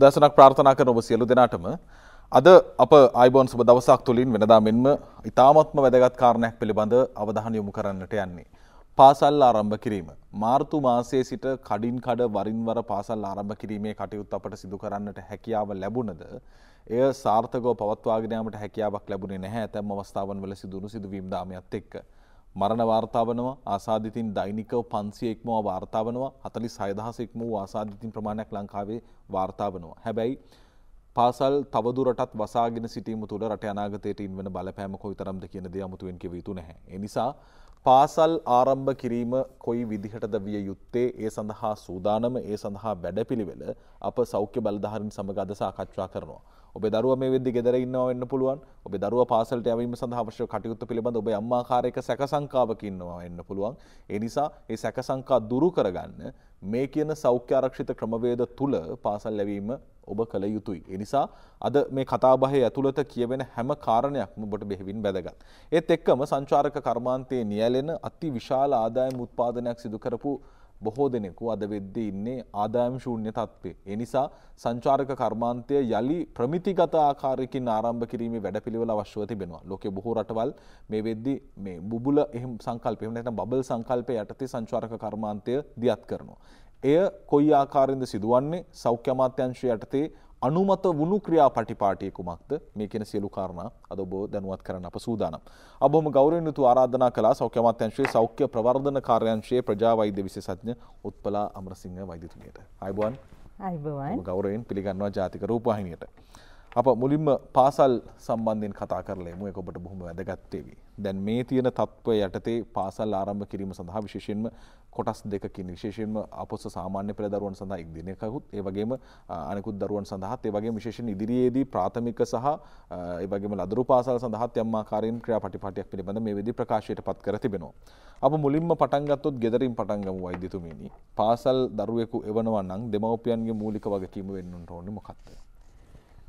උදැසනක් ප්‍රාර්ථනා කරන ඔබ සියලු දෙනාටම අද අප අයිබෝන් සුබ දවසක් තුළින් වෙනදා මෙන්ම ඉතාමත්ම වැදගත් කාරණයක් පිළිබඳ අවධහන යොමු කරන්නට යන්නේ. පාසල් ආරම්භ කිරීම. මාර්තු මාසයේ සිට කඩින් කඩ වරින්වර පාසල් ආරම්භ කිරීමේ කටයුත් අපට සිදු කරන්නට හැකියාව ලැබුණද. එය සාර්ථකව පවත්වාගෙනයාමට හැකියාවක් ලැබුණේ නැහැ ඇතැම් අවස්ථාවන් වල සිදුණු සිදුවීම් දාමයක්ත් එක්ක. මරණ වාර්තාාවනවා ආසාධිතින් දෛනිකව පන්සිය එක්මවා වාර්තාාවනවා හතලි සයදහස එක්ම වූ ආසාධිතින් ප්‍රමාණයක් ලංකාවේ වාර්තාාවනවා. හැබැයි පාසල් තවදුරටත් වසාගෙන සිටීම තුළ රට අනාගතයට ඉන් වන බලපෑම කොයි තරම්ද කියන දේ අමුතුවෙන් කිවයුතු නැහැ. එනිසා පාසල් ආරම්භ කිරීම කොයි විදිහටද විය යුත්තේ ඒ සඳහා සූදානම ඒ සඳහා වැඩපිළිවෙල අප සෞඛ්‍ය බලධාරින් සමග අද සාකච්ඡා කරනවා. ඔබ දරුව මේ වෙද්දි ගෙදර ඉන්නවා වෙන්න පුළුවන් ඔබ දරුව පාසලට යැවීම සඳහා අවශ්‍ය කටයුතු පිළිබඳ ඔබ අම්මාකාරයක සැක සංකාවක් ඉන්නවා වෙන්න පුළුවන් ඒ නිසා ඒ සැක සංකා දුරු කරගන්න මේ කියන සෞඛ්‍ය ආරක්ෂිත ක්‍රමවේද තුල පාසල් ලැබීම ඔබ කළ යුතුයි. ඒ නිසා අද මේ කතාබහේ ඇතුළත කියවෙන හැම කාරණයක්ම ඔබට බෙහෙවින් වැදගත්. ඒත් එක්කම සංචාරක කර්මාන්තයේ නියැලෙන අති විශාල ආදායම් උත්පාදනයක් සිදු කරපු බොහෝ දෙනෙකු අද වෙද්දී ඉන්නේ ආදායම් ශූන්‍ය තත්ත්වේ. ඒ නිසා සංචාරක කර්මාන්තය යලි ප්‍රමිතිගත ආකාරයකින් ආරම්භ කිරීමේ වැඩපිළිවෙල අවශ්‍යව තිබෙනවා. ලෝකයේ බොහෝ රටවල් මේ වෙද්දී මේ බුබුල එහෙම සංකල්පය එහෙම නැත්නම් බබල් සංකල්පය යටතේ සංචාරක කර්මාන්තය දියත් කරනවා. එය කොයි ආකාරයෙන්ද සිදුවන්නේ? සෞඛ්‍ය අමාත්‍යාංශය යටතේ අනුමත වුණු ක්‍රියාපටිපාටිය කුමක්ද මේ කියන සියලු කාරණා අද ඔබ දැනුවත් කරන්න අප සූදානම්. ඔබ බොහොම ගෞරවයෙන් යුතුව ආරාධනා කළා සෞඛ්‍ය අමාත්‍යාංශයේ සෞඛ්‍ය ප්‍රවර්ධන කාර්යාංශයේ ප්‍රජා වෛද්‍ය විශේෂඥ උත්පලා අමරසිංහ වෛද්‍යතුමියට. ආයුබෝවන්. ආයුබෝවන්. ගෞරවයෙන් පිළිගන්නවා ජාතික රූපවාහිනියට. අප මුලින්ම පාසල් සම්බන්ධයෙන් කතා කරලා එමු. ඒක ඔබට බොහොම වැදගත් වේවි. දැන් මේ තියෙන තත්ත්ව යටතේ පාසල් ආරම්භ කිරීම සඳහා විශේෂයෙන්ම කොටස් දෙකකින් විශේෂයෙන්ම අපොස්ස සාමාන්‍ය පෙළ දරුවන් සඳහා එක් දිනකකුත් ඒ වගේම අනෙකුත් දරුවන් සඳහාත් ඒ වගේම විශේෂයෙන් ඉදිරියේදී ප්‍රාථමික සහ ඒ වගේම ලදරු පාසල් සඳහාත් යම් ආකාරයෙන් ක්‍රියාපටිපාටියක් පිළිබඳ මේ විදිහේ ප්‍රකාශයට පත් කර තිබෙනවා. අප මුලින්ම පටන් ගත්තොත් gederin පටන් ගමු වෛද්‍යතුමීනි. පාසල් දරුවෙකු එවනවා නම් දෙමව්පියන්ගේ මූලික වගකීම වෙන්න ඕනේ මොකක්ද?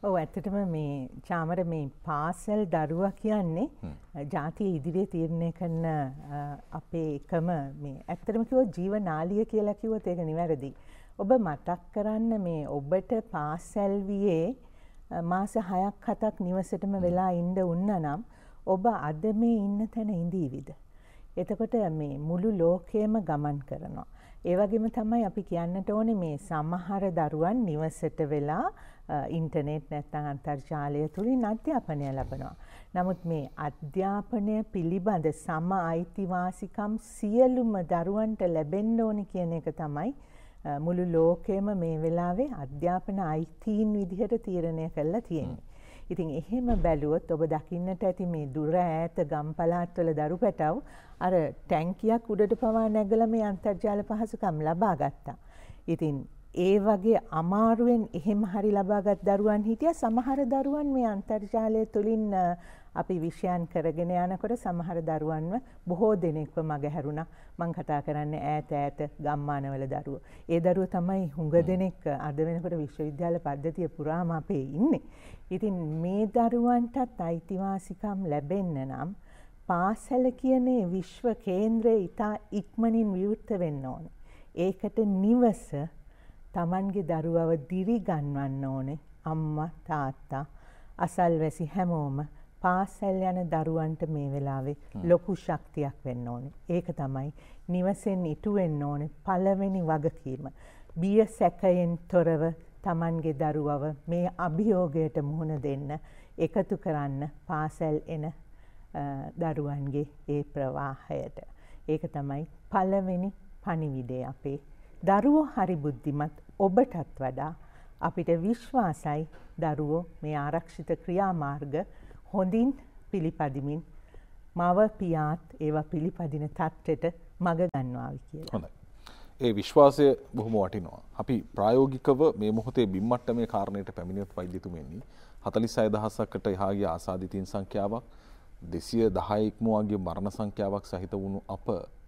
ඔව ඇත්තටම මේ චාමර මේ පාසල් දරුවා කියන්නේ ජාතිය ඉදිරියේ තීරණය කරන අපේ එකම මේ ඇත්තටම කිව්ව ජීවනාලිය කියලා කිව්වොත් ඒක නිවැරදි. ඔබ මතක් කරන්න මේ ඔබට පාසල් වියේ මාස 6ක් 7ක් නිවසටම වෙලා ඉන්න උන්නනම් ඔබ අද මේ ඉන්න තැන ඉඳීවිද? එතකොට මේ මුළු ලෝකයම ගමන් කරනවා. ඒ වගේම තමයි අපි කියන්නට ඕනේ මේ සමහර දරුවන් නිවසට වෙලා ඉන්ටර්නෙට් නැත්නම් අන්තර්ජාලය තුලින් අධ්‍යාපනය ලබනවා. නමුත් මේ අධ්‍යාපනය පිළිබඳ සම අයිතිවාසිකම් සියලුම දරුවන්ට ලැබෙන්න ඕනි කියන එක තමයි මුළු ලෝකයම මේ වෙලාවේ අධ්‍යාපන අයිතීන් විදිහට තීරණය කරලා තියෙන්නේ. ඉතින් එහෙම බැලුවොත් ඔබ දකින්නට ඇති මේ දුර ඈත ගම්පලාත්වල දරු පැටව් අර ටැංකියක් උඩට පවා නැගලා මේ අන්තර්ජාල පහසුකම් ලබා ගත්තා. ඉතින් ඒ වගේ අමාරුවෙන් එහෙම හරි ලබාගත් දරුවන් හිටිය සමහර දරුවන් මේ අන්තර්ජාලය තුළින් අපි විෂයන් කරගෙන යනකොට සමහර දරුවන්ව බොහෝ දෙනෙක්ව මගහැරුණා. මම කතා කරන්නේ ඈත ඈත ගම්මානවල දරුවෝ. ඒ දරුවෝ තමයි හුඟ දෙනෙක් අද වෙනකොට විශ්වවිද්‍යාල පද්ධතිය පුරාම අපේ ඉන්නේ. ඉතින් මේ දරුවන්ටත් අයිතිවාසිකම් ලැබෙන්න නම් පාසල කියන්නේ විශ්ව කේන්ද්‍රය ඉතා ඉක්මනින් විවෘත වෙන්න ඕනේ. ඒකට නිවස තමන්ගේ දරුවව දිරිගන්වන්න ඕනේ අම්මා තාත්තා අසල්වැසි හැමෝම පාසල් යන දරුවන්ට මේ වෙලාවේ ලොකු ශක්තියක් වෙන්න ඕනේ. ඒක තමයි නිවසෙන් ඉටු වෙන්න ඕනේ පළවෙනි වගකීම. බිය සැකයෙන් තොරව Tamanගේ දරුවව මේ අභියෝගයට මුහුණ දෙන්න එකතු කරන්න පාසල් එන දරුවන්ගේ ඒ ප්‍රවාහයට. ඒක තමයි පළවෙනි පණිවිඩය අපේ. දරුවෝ හරි බුද්ධිමත් ඔබටත් වඩා අපිට විශ්වාසයි දරුවෝ මේ ආරක්ෂිත ක්‍රියාමාර්ග හොඳින් පිළිපදිමින් මව පියාත් ඒවා පිළිපදින තත්ත්වයට මඟ ගන්නවාවි කියලා. හොඳයි. ඒ විශ්වාසය බොහොම වටිනවා. අපි ප්‍රායෝගිකව මේ මොහොතේ බිම්මට්ට මේ කාරණයට පැමිණියොත් වෛද්‍යතුමෙන්නේ හතලිස් අයදහසකට එහාගේ ආසාධිතීන් සංඛ්‍යාවක් දෙසිය දහයෙක්මවාගේ මරණ සංඛ්‍යාවක් සහිත වුණු අප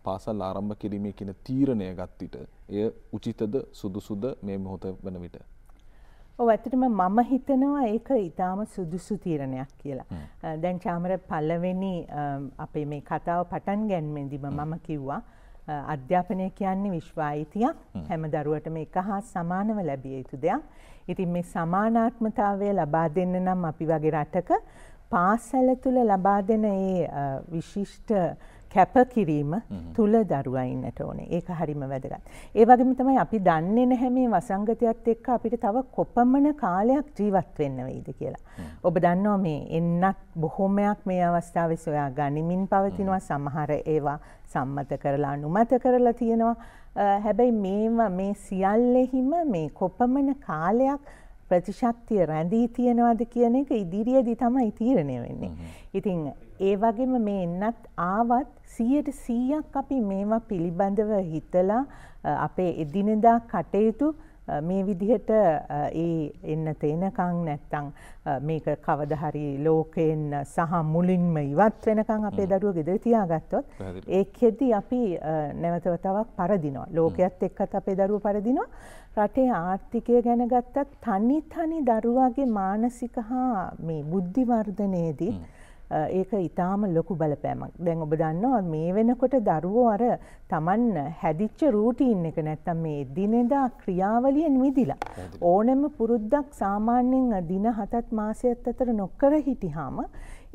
පාසල් ආරම්භ කිරීමේ කියන තීරණය ගත්විට එය උචිතද සුදුසුද මේ මොහොත වන විට. ඔව් ඇත්තටම මම හිතනවා ඒක ඊටාම සුදුසු තීරණයක් කියලා. දැන් චාමර පළවෙනි අපේ මේ කතාව පටන් ගැනීමේදීම මම කිව්වා අධ්‍යාපනය කියන්නේ විශ්වායිතියක් හැම දරුවටම එක හා සමානව ලැබිය යුතු දෙයක්. ඉතින් මේ සමානාත්මතාවය ලබා දෙන්න නම් අපි වගේ රටක පාසල තුළ ලබා දෙන ඒ විශිෂ්ට කැපකිරීම තුළ දරුවයින්නට ඕනේ ඒක හරිම වැදගත්. ඒ වගේම තමයි අපි දන්නේ නැහැ මේ වසංගතයත් එක්ක අපිට තව කොපමණ කාලයක් ජීවත් වෙන්න වෙයිද කියලා. ඔබ දන්නවා මේ එන්නක් බොහොමයක් මේ අවස්ථාවේ සොයා ගනිමින් පවතිනවා සමහර ඒවා සම්මත කරලා අනුමත කරලා තියෙනවා. හැබැයි මේවා මේ සියල්ලෙහිම මේ කොපමණ කාලයක් ප්‍රතිශක්තිය රැඳී තියෙනවද කියන එක ඉදිරියේදී තමයි තීරණය වෙන්නේ. ඉතින් ඒ වගේම මේ එන්නත් ආවත් 100% අපි මේවා පිළිබඳව හිතලා අපේ එදිනෙදා කටයුතු මේ විදිහට ඒ එන්න තේනකං නැත්තං මේක කවදහරි ලෝකයෙන් සහ මුලින්ම ඉවත් වෙනකං අපේ දරුව ගෙදර තියාගත්තොත් ඒකෙද්දි අපි නැවතවතාවක් පරදිනවා ලෝකයත් එක්කත් අපේ දරුව පරදිනවා රටේ ආර්ථිකය ගැන ගත්තත් තනි තනි දරුවාගේ මානසික හා මේ බුද්ධිවර්ධනයේදී ඒක ඉතාම ලොකු බලපෑමක් දැන් ඔබ දන්නවා මේ වෙනකොට දරුවෝ අර තමන් හැදිච්ච රූටීන් එක නැත්තම් මේ දිනෙදා ක්‍රියාවලියෙන් මිදිලා ඕනෑම පුරුද්දක් සාමාන්‍යයෙන් දින හතත් මාසයක් අතර නොකර හිටියාම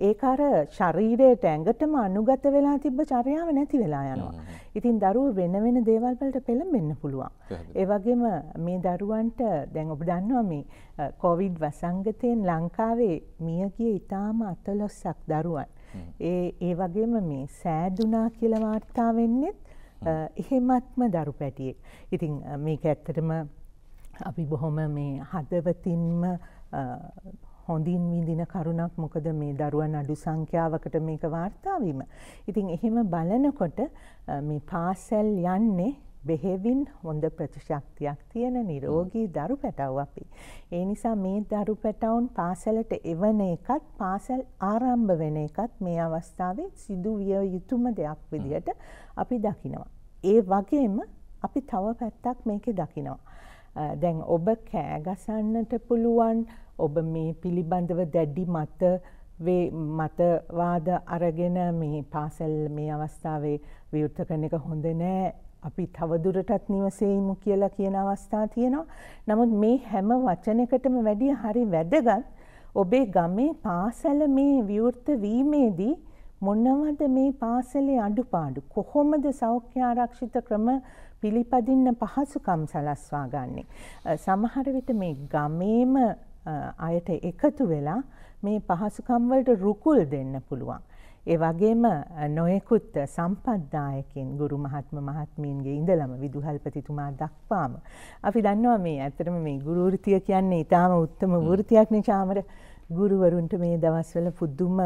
ඒක අර ශරීරයට ඇඟටම අනුගත වෙලා තිබ්බ චර්යාව නැති වෙලා යනවා. ඉතින් දරුවෝ වෙන වෙන දේවල් වලට පෙළඹෙන්න පුළුවන්. ඒ වගේම මේ දරුවන්ට දැන් ඔබ දන්නවා මේ කොවිඩ් වසංගතයෙන් ලංකාවේ මියගිය ඊටාම අතලොස්සක් දරුවන්. ඒ ඒ වගේම මේ සෑදුනා කියලා වාර්තා වෙන්නෙත් එහෙමත්ම දරු පැටියෙක්. ඉතින් මේක ඇත්තටම අපි බොහොම මේ හදවතින්ම හොඳින් විඳින කරුණක් මොකද මේ දරුවන් අඩු සංඛ්‍යාවකට මේක වාර්තා වීම. ඉතින් එහෙම බලනකොට මේ පාසල් යන්නේ බෙහෙවින් හොඳ ප්‍රතිශක්තියක් තියෙන නිරෝගී දරු පැටව් අපි. ඒ නිසා මේ දරු පැටවුන් පාසලට එවන එකත් පාසල් ආරම්භ වෙන එකත් මේ අවස්ථාවේ සිදුවිය යුතුම දෙයක් විදිහට අපි දකිනවා. ඒ වගේම අපි තව පැත්තක් මේකේ දකිනවා. දැන් ඔබ කෑගසන්නට පුළුවන් ඔබ මේ පිළිබඳව දැඩ්ඩි මත මතවාද අරගෙන මේ පාසැල් මේ අවස්ථාවේ විවෘත කරන එක හොඳ නෑ අපි තවදුරටත් නිවසේමු කියලා කියන අවස්ථා තියෙනවා. නමුත් මේ හැම වචනකටම වැඩිය හරි වැදගත් ඔබේ ගමේ පාසැල මේ විවෘත වීමේදී මොනවද මේ පාසලේ අඩුපාඩු කොහොමද සෞඛ්‍ය ආරක්ෂිත ක්‍රම පිළිපදින්න පහසුකම් සලස්වා ගන්නේ. සමහර විට මේ ගමේම අයට එකතු වෙලා මේ පහසුකම් වලට රුකුල් දෙන්න පුළුවන්. ඒ වගේම නොයෙකුත් සම්පත්දායකින් ගුරු මහත්ම මහත්මීන්ගේ ඉඳලම විදුහල්පතිතුමා දක්වාම අපි දන්නවා මේ ඇත්තටම මේ ගුරු වෘත්තිය කියන්නේ ඊටාම උත්තරම වෘත්තියක් නේ චාමර ගුරුවරුන්ට මේ දවස්වල පුදුම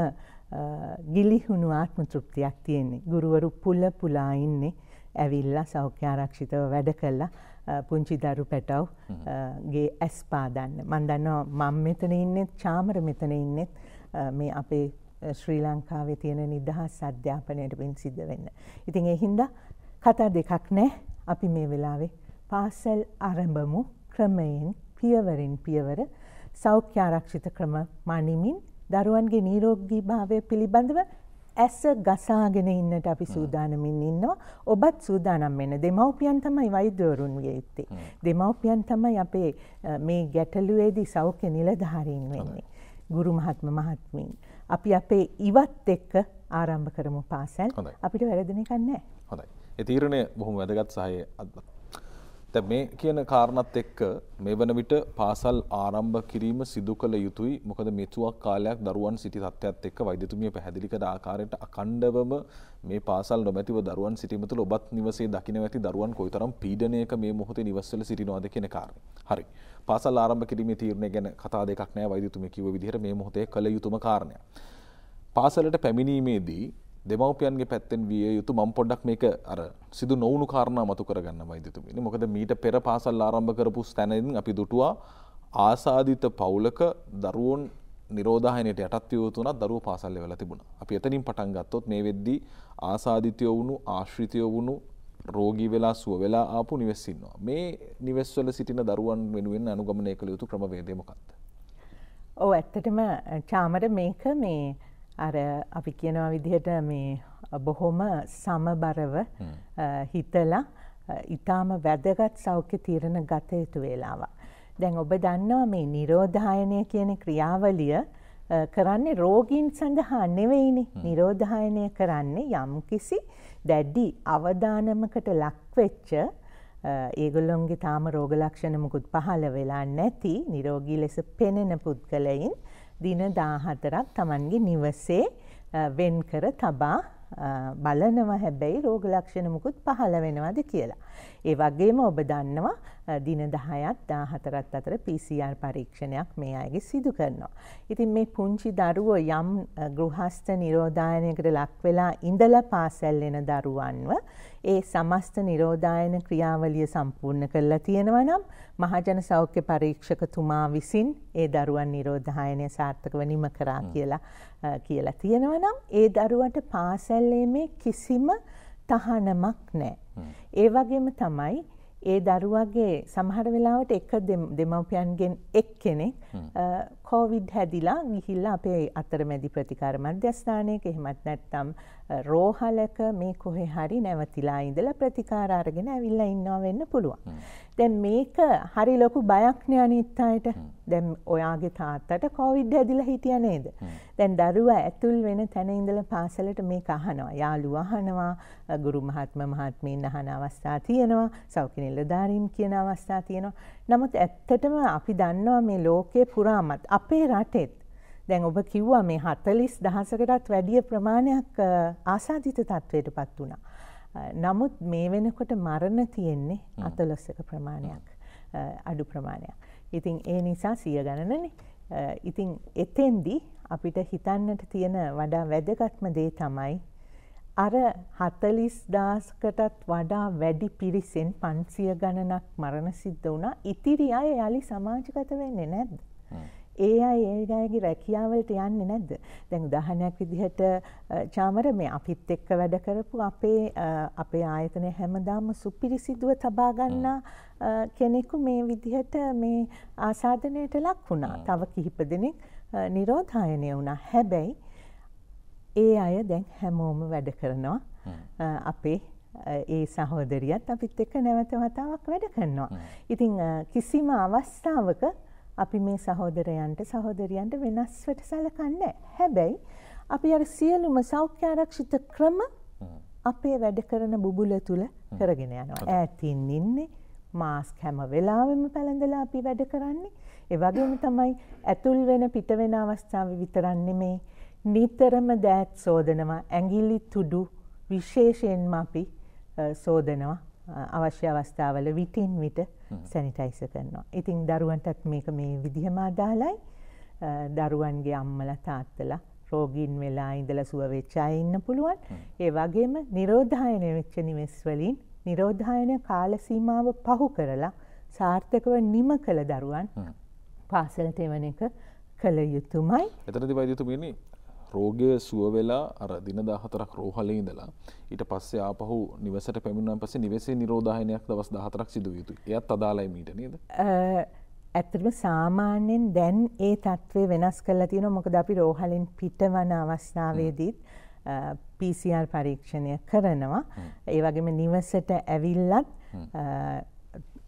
ගිලිහුණු ආත්ම තෘප්තියක් තියෙන්නේ ගුරුවරු පුල පුලා ඉන්නේ ඇවිල්ලා සෞඛ්‍යාරක්ෂිතව වැඩ කල්ලා පුංචි දරු පැටව්ගේ ඇස් පාදන්න. මන්දන්නවා මං මෙතන ඉන්නෙත් චාමර මෙතන ඉන්නෙත් මේ අපේ ශ්‍රී ලංකාවේ තියෙන නිදහස් අධ්‍යාපනයට පින් සිද්ධ වෙන්න. ඉතින් එහින්ද කතා දෙකක් නෑ අපි මේ වෙලාවේ පාසැල් අරඹමු ක්‍රමයෙන් පියවරෙන් පියවර සෞඛ්‍යාරක්ෂිත ක්‍රම මනිමින් දරුවන්ගේ නීරෝගී භාවය පිළිබඳව ඇස ගසාගෙන ඉන්නට අපි සූදානමින් ඉන්නවා. ඔබත් සූදානම් වෙන දෙමව්පියන් තමයි වෛද්‍යවරුන් විය යුත්තේ. දෙමව්පියන් තමයි අපේ මේ ගැටලුවේදී සෞඛ්‍ය නිලධාරීන් වෙන්නේ. ගුරු මහත්ම මහත්මීන්. අපි අපේ ඉවත් එක්ක ආරම්භ කරමු පාසල්. අපිට වැරදින එකක් නැහැ. හොඳයි. ඒ තීරණය බොහොම වැදගත් සහය දැන් මේ කියන කාරණත් එක්ක මේ වන විට පාසල් ආරම්භ කිරීම සිදු කළ යුතුයි. මොකද මෙතුවක් කාලයක් දරුවන් සිටි තත්ත්වයත් එක්ක වෛද්‍යතුමිය පැහැදිලි කළ ආකාරයට අඛණ්ඩවම මේ පාසල් නොමැතිව දරුවන් සිටීම තුළ ඔබත් නිවසේ දකින්න ඇති දරුවන් කොයිතරම් පීඩනයක මේ මොහොතේ නිවස්වල සිටිනවද කියන කාරණේ. හරි. පාසල් ආරම්භ කිරීමේ තීරණය ගැන කතා දෙකක් නැහැ වෛද්‍යතුමිය කිව්ව විදිහට මේ මොහොතේ කළ යුතුම කාරණයක්. පාසලට පැමිණීමේදී දෙමවපියන්ගේ පැත්තෙන් විය යුතු මම් පොඩ්ඩක් මේක අර සිදු නොවුණු කාරණා මතු කරගන්න මයිදතුමනි මොකද මීට පෙර පාසල් ආරම්භ කරපු ස්තැනින් අපි දුටවා ආසාධිත පවුලක දරුවන් නිරෝධහනයට යටත්යවතුන දරුව පාසල්ල වෙලා තිබුණ අපි එතනින් පටන් ගත්තොත් මේ වෙද්දී ආසාධිතය වුණු ආශ්‍රිතය වුණු රෝගී වෙලා සුව වෙලා ආපු නිවෙස්සින්නවා. මේ නිවෙස්වල සිටින දරුවන් වෙනුවෙන් අනුගමනය කළ යුතු ක්‍රමවේදමකක්ද. ඕ ඇත්තටම චාමර මේක මේ අර අපි කියනවා විදිහට මේ බොහොම සමබරව හිතලා ඉතාම වැදගත් සෞඛ්‍ය තීරණ ගත යුතු වේලාවක්. දැන් ඔබ දන්නවා මේ නිරෝධායනය කියන ක්‍රියාවලිය කරන්නේ රෝගීන් සඳහා නෙවෙයිනි නිරෝධායනය කරන්නේ යම්කිසි දැඩි අවධානමකට ලක්වෙච්ච ඒගොල්ලොන්ගේ තාම රෝග ලක්ෂණ මුකුත් පහළ වෙලා නැති නිරෝගී ලෙස පෙනෙන පුද්ගලයින් දින 14ක් Tamanගේ නිවසේ වෙන් කර තබා බලනවා හැබැයි රෝග ලක්ෂණ මුකුත් පහළ වෙනවද කියලා. ඒ වගේම ඔබ දන්නවා දින දහයත් දාහතරත් අතර PCR පරීක්ෂණයක් මේ අයගේ සිදු කරනවා. ඉතින් මේ පුංචි දරුවෝ යම් ගෘහස්ත නිරෝධායනයකට ලක්වෙලා ඉඳල පාසැල් එන දරුවන්ව ඒ සමස්ත නිරෝධායන ක්‍රියාවලිය සම්පූර්ණ කරලා තියෙනවා නම් මහජන සෞඛ්‍ය පරීක්ෂකතුමා විසින් ඒ දරුවන් නිරෝධායනය සාර්ථකව නිම කරා කියලා කියලා තියෙනවා නම් ඒ දරුවන්ට පාසැල්ලීමේ කිසිම තහනමක් නැහැ. ඒ වගේම තමයි ඒ දරුවගේ සමහර වෙලාවට එක දෙමව්පියන්ගෙන් එක් කෙනෙක් කෝවිඩ් හැදිලා ගිහිල්ලා අපේ අතරමැදි ප්‍රතිකාර මධ්‍යස්ථානයක එහෙමත් නැත්නම් රෝහලක මේ කොහේ හරි නැවතිලා ඉඳලා ප්‍රතිකාර අරගෙන ඇවිල්ලා ඉන්නවා වෙන්න පුළුවන්. දැන් මේක හරි ලොකු බයක් නේ අනිත් අයට. දැන් ඔයාගේ තාත්තට කොවිඩ් හැදිලා හිටියා නේද? දැන් දරුවා ඇතුල් වෙන තැන ඉඳලා පාසලට මේක අහනවා. යාළුවා අහනවා, ගුරු මහත්ම මහත්මීන් අහන අවස්ථා තියෙනවා, සෞඛ්‍ය නිලධාරීන් කියන අවස්ථා තියෙනවා. නමුත් ඇත්තටම අපි දන්නවා මේ ලෝකයේ පුරාමත් අපේ රටෙත් දැන් ඔබ කිව්වා මේ හතලිස් දහසකටත් වැඩිය ප්‍රමාණයක් ආසාධිත තත්ත්වයට පත් වුණා. නමුත් මේ වෙනකොට මරණ තියෙන්නේ අතලොස්සක ප්‍රමාණයක් අඩු ප්‍රමාණයක්. ඉතින් ඒ නිසා සිය ගණනනේ. ඉතින් එතෙන්දි අපිට හිතන්නට තියෙන වඩා වැදගත්ම දේ තමයි අර 40000කටත් වඩා වැඩි පිරිසෙන් 500 ගණනක් මරණ සිද්ධ වුණා. ඉතිරි අය යලි සමාජගත වෙන්නේ නැද්ද? ඒ අය ඒ අයගේ රැකියාවලට යන්නේ නැද්ද? දැන් උදාහරණයක් විදිහට චාමර මේ අපිත් එක්ක වැඩ කරපු අපේ අපේ ආයතනය හැමදාම සුපිරිසිදුව තබා ගන්නා කෙනෙකු මේ විදිහට මේ ආසාදනයට ලක් වුණා. තව කිහිප දෙනෙක් නිරෝධායනය වුණා. හැබැයි ඒ අය දැන් හැමෝම වැඩ කරනවා අපේ ඒ සහෝදරියත් අපිත් එක්ක නැවත වතාවක් වැඩ කරනවා. ඉතිං කිසිම අවස්ථාවක අපි මේ සහෝදරයන්ට සහෝදරියන්ට වෙනස්වට සලකන්න හැබැයි අපි අර සියලුම සෞඛ්‍යාරක්ෂිත ක්‍රම අපේ වැඩ කරන බුබුල තුළ කරගෙන යනවා. ඇතින් ඉන්නේ මාස්ක් හැම වෙලාවෙම පැළඳලා අපි වැඩ කරන්නේ. ඒ වගේම තමයි ඇතුල් වෙන පිට වෙන අවස්ථාව විතරන්නේ මේ නිතරම දෑත් සෝදනවා ඇඟිලි තුඩු විශේෂයෙන්ම අපි සෝදනවා අවශ්‍ය අවස්ථාවල විටින් විට සැනිටයිස කරනවා. ඉතිං දරුවන්ටත් මේක මේ විදිහම අදාලයි දරුවන්ගේ අම්මල තාත්තලා රෝගීන් වෙලා ඉඳල සුවවෙච්චා ඉන්න පුළුවන් ඒ වගේම නිරෝධායන වෙච්ච නිවෙස්වලින් නිරෝධායන කාලසීමාව පහු කරලා සාර්ථකව නිම කළ දරුවන් පාසලට එවන එක කළ යුතුමයි. එතනදි වෛද්‍යතුමනි රෝගය සුවවෙලා අර දින දාහතරක් රෝහලේ ඉඳලා ඊට පස්සේ ආපහු නිවසට පැමිණුවන් පස්සේ නිවසේ නිරෝධායනයක් දවස් දාහතරක් සිදුව යුතු එයත් අදාලයි මීට නේද ඇත්තටම සාමාන්‍යයෙන් දැන් ඒ තත්ත්වය වෙනස් කරලා තියෙනවා මොකද අපි රෝහලෙන් පිටවන අවස්ථාවේදීත් PCR පරීක්ෂණය කරනවා ඒ වගේම නිවසට ඇවිල්ලත්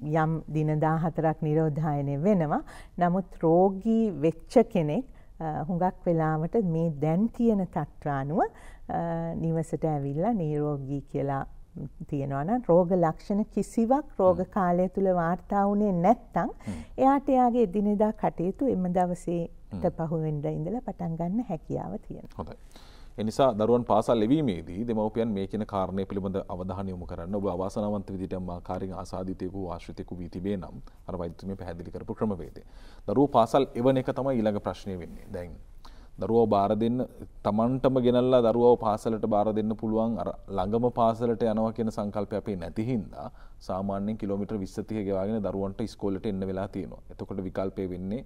යම් දින 14ක් නිරෝධායනය වෙනවා. නමුත් රෝගී වෙච්ච කෙනෙක් හුඟක් වෙලාවට මේ දැන් තියෙන තත්ත්වානුව නිවසට ඇවිල්ලා නීරෝගී කියලා තියෙනවා නම් රෝග ලක්ෂණ කිසිවක් රෝග කාලය තුල වාර්තා වුණේ නැත්නම් එයාට එයාගේ එදිනෙදා කටයුතු එම දවසේට පහුවෙන්ද ඉඳලා පටන් ගන්න හැකියාව තියෙනවා. හොඳයි. එනිසා දරුවන් පාසල් ලැබීමේදී දෙමවපියන් මේ කියන කාරණය පිළිබඳ අවධාන යොමු කරන්න ඔබ අවාසනාවන්ත විදිහට මාකාරින් ආසාදිතයෙකු ආශ්‍රිතයෙකු වී තිබේ නම් අර වෛද්‍යතුමිය පැහැදිලි කරපු ක්‍රමවේදය. දරුවෝ පාසල් එවන එක තමයි ඊළඟ ප්‍රශ්නය වෙන්නේ. දැන් දරුවෝ බාර දෙන්න තමන්ටම ගෙනල්ලා දරුවෝ පාසලට බාර දෙන්න පුළුවන් අර ළඟම පාසලට යනවා කියන සංකල්පය අපේ නැති හින්දා සාමාන්‍යයෙන් කිලෝමීටර් 20 ගෙවාගෙන දරුවන්ට ඉස්කෝලේට එන්න වෙලා තියෙනවා. එතකොට විකල්පය වෙන්නේ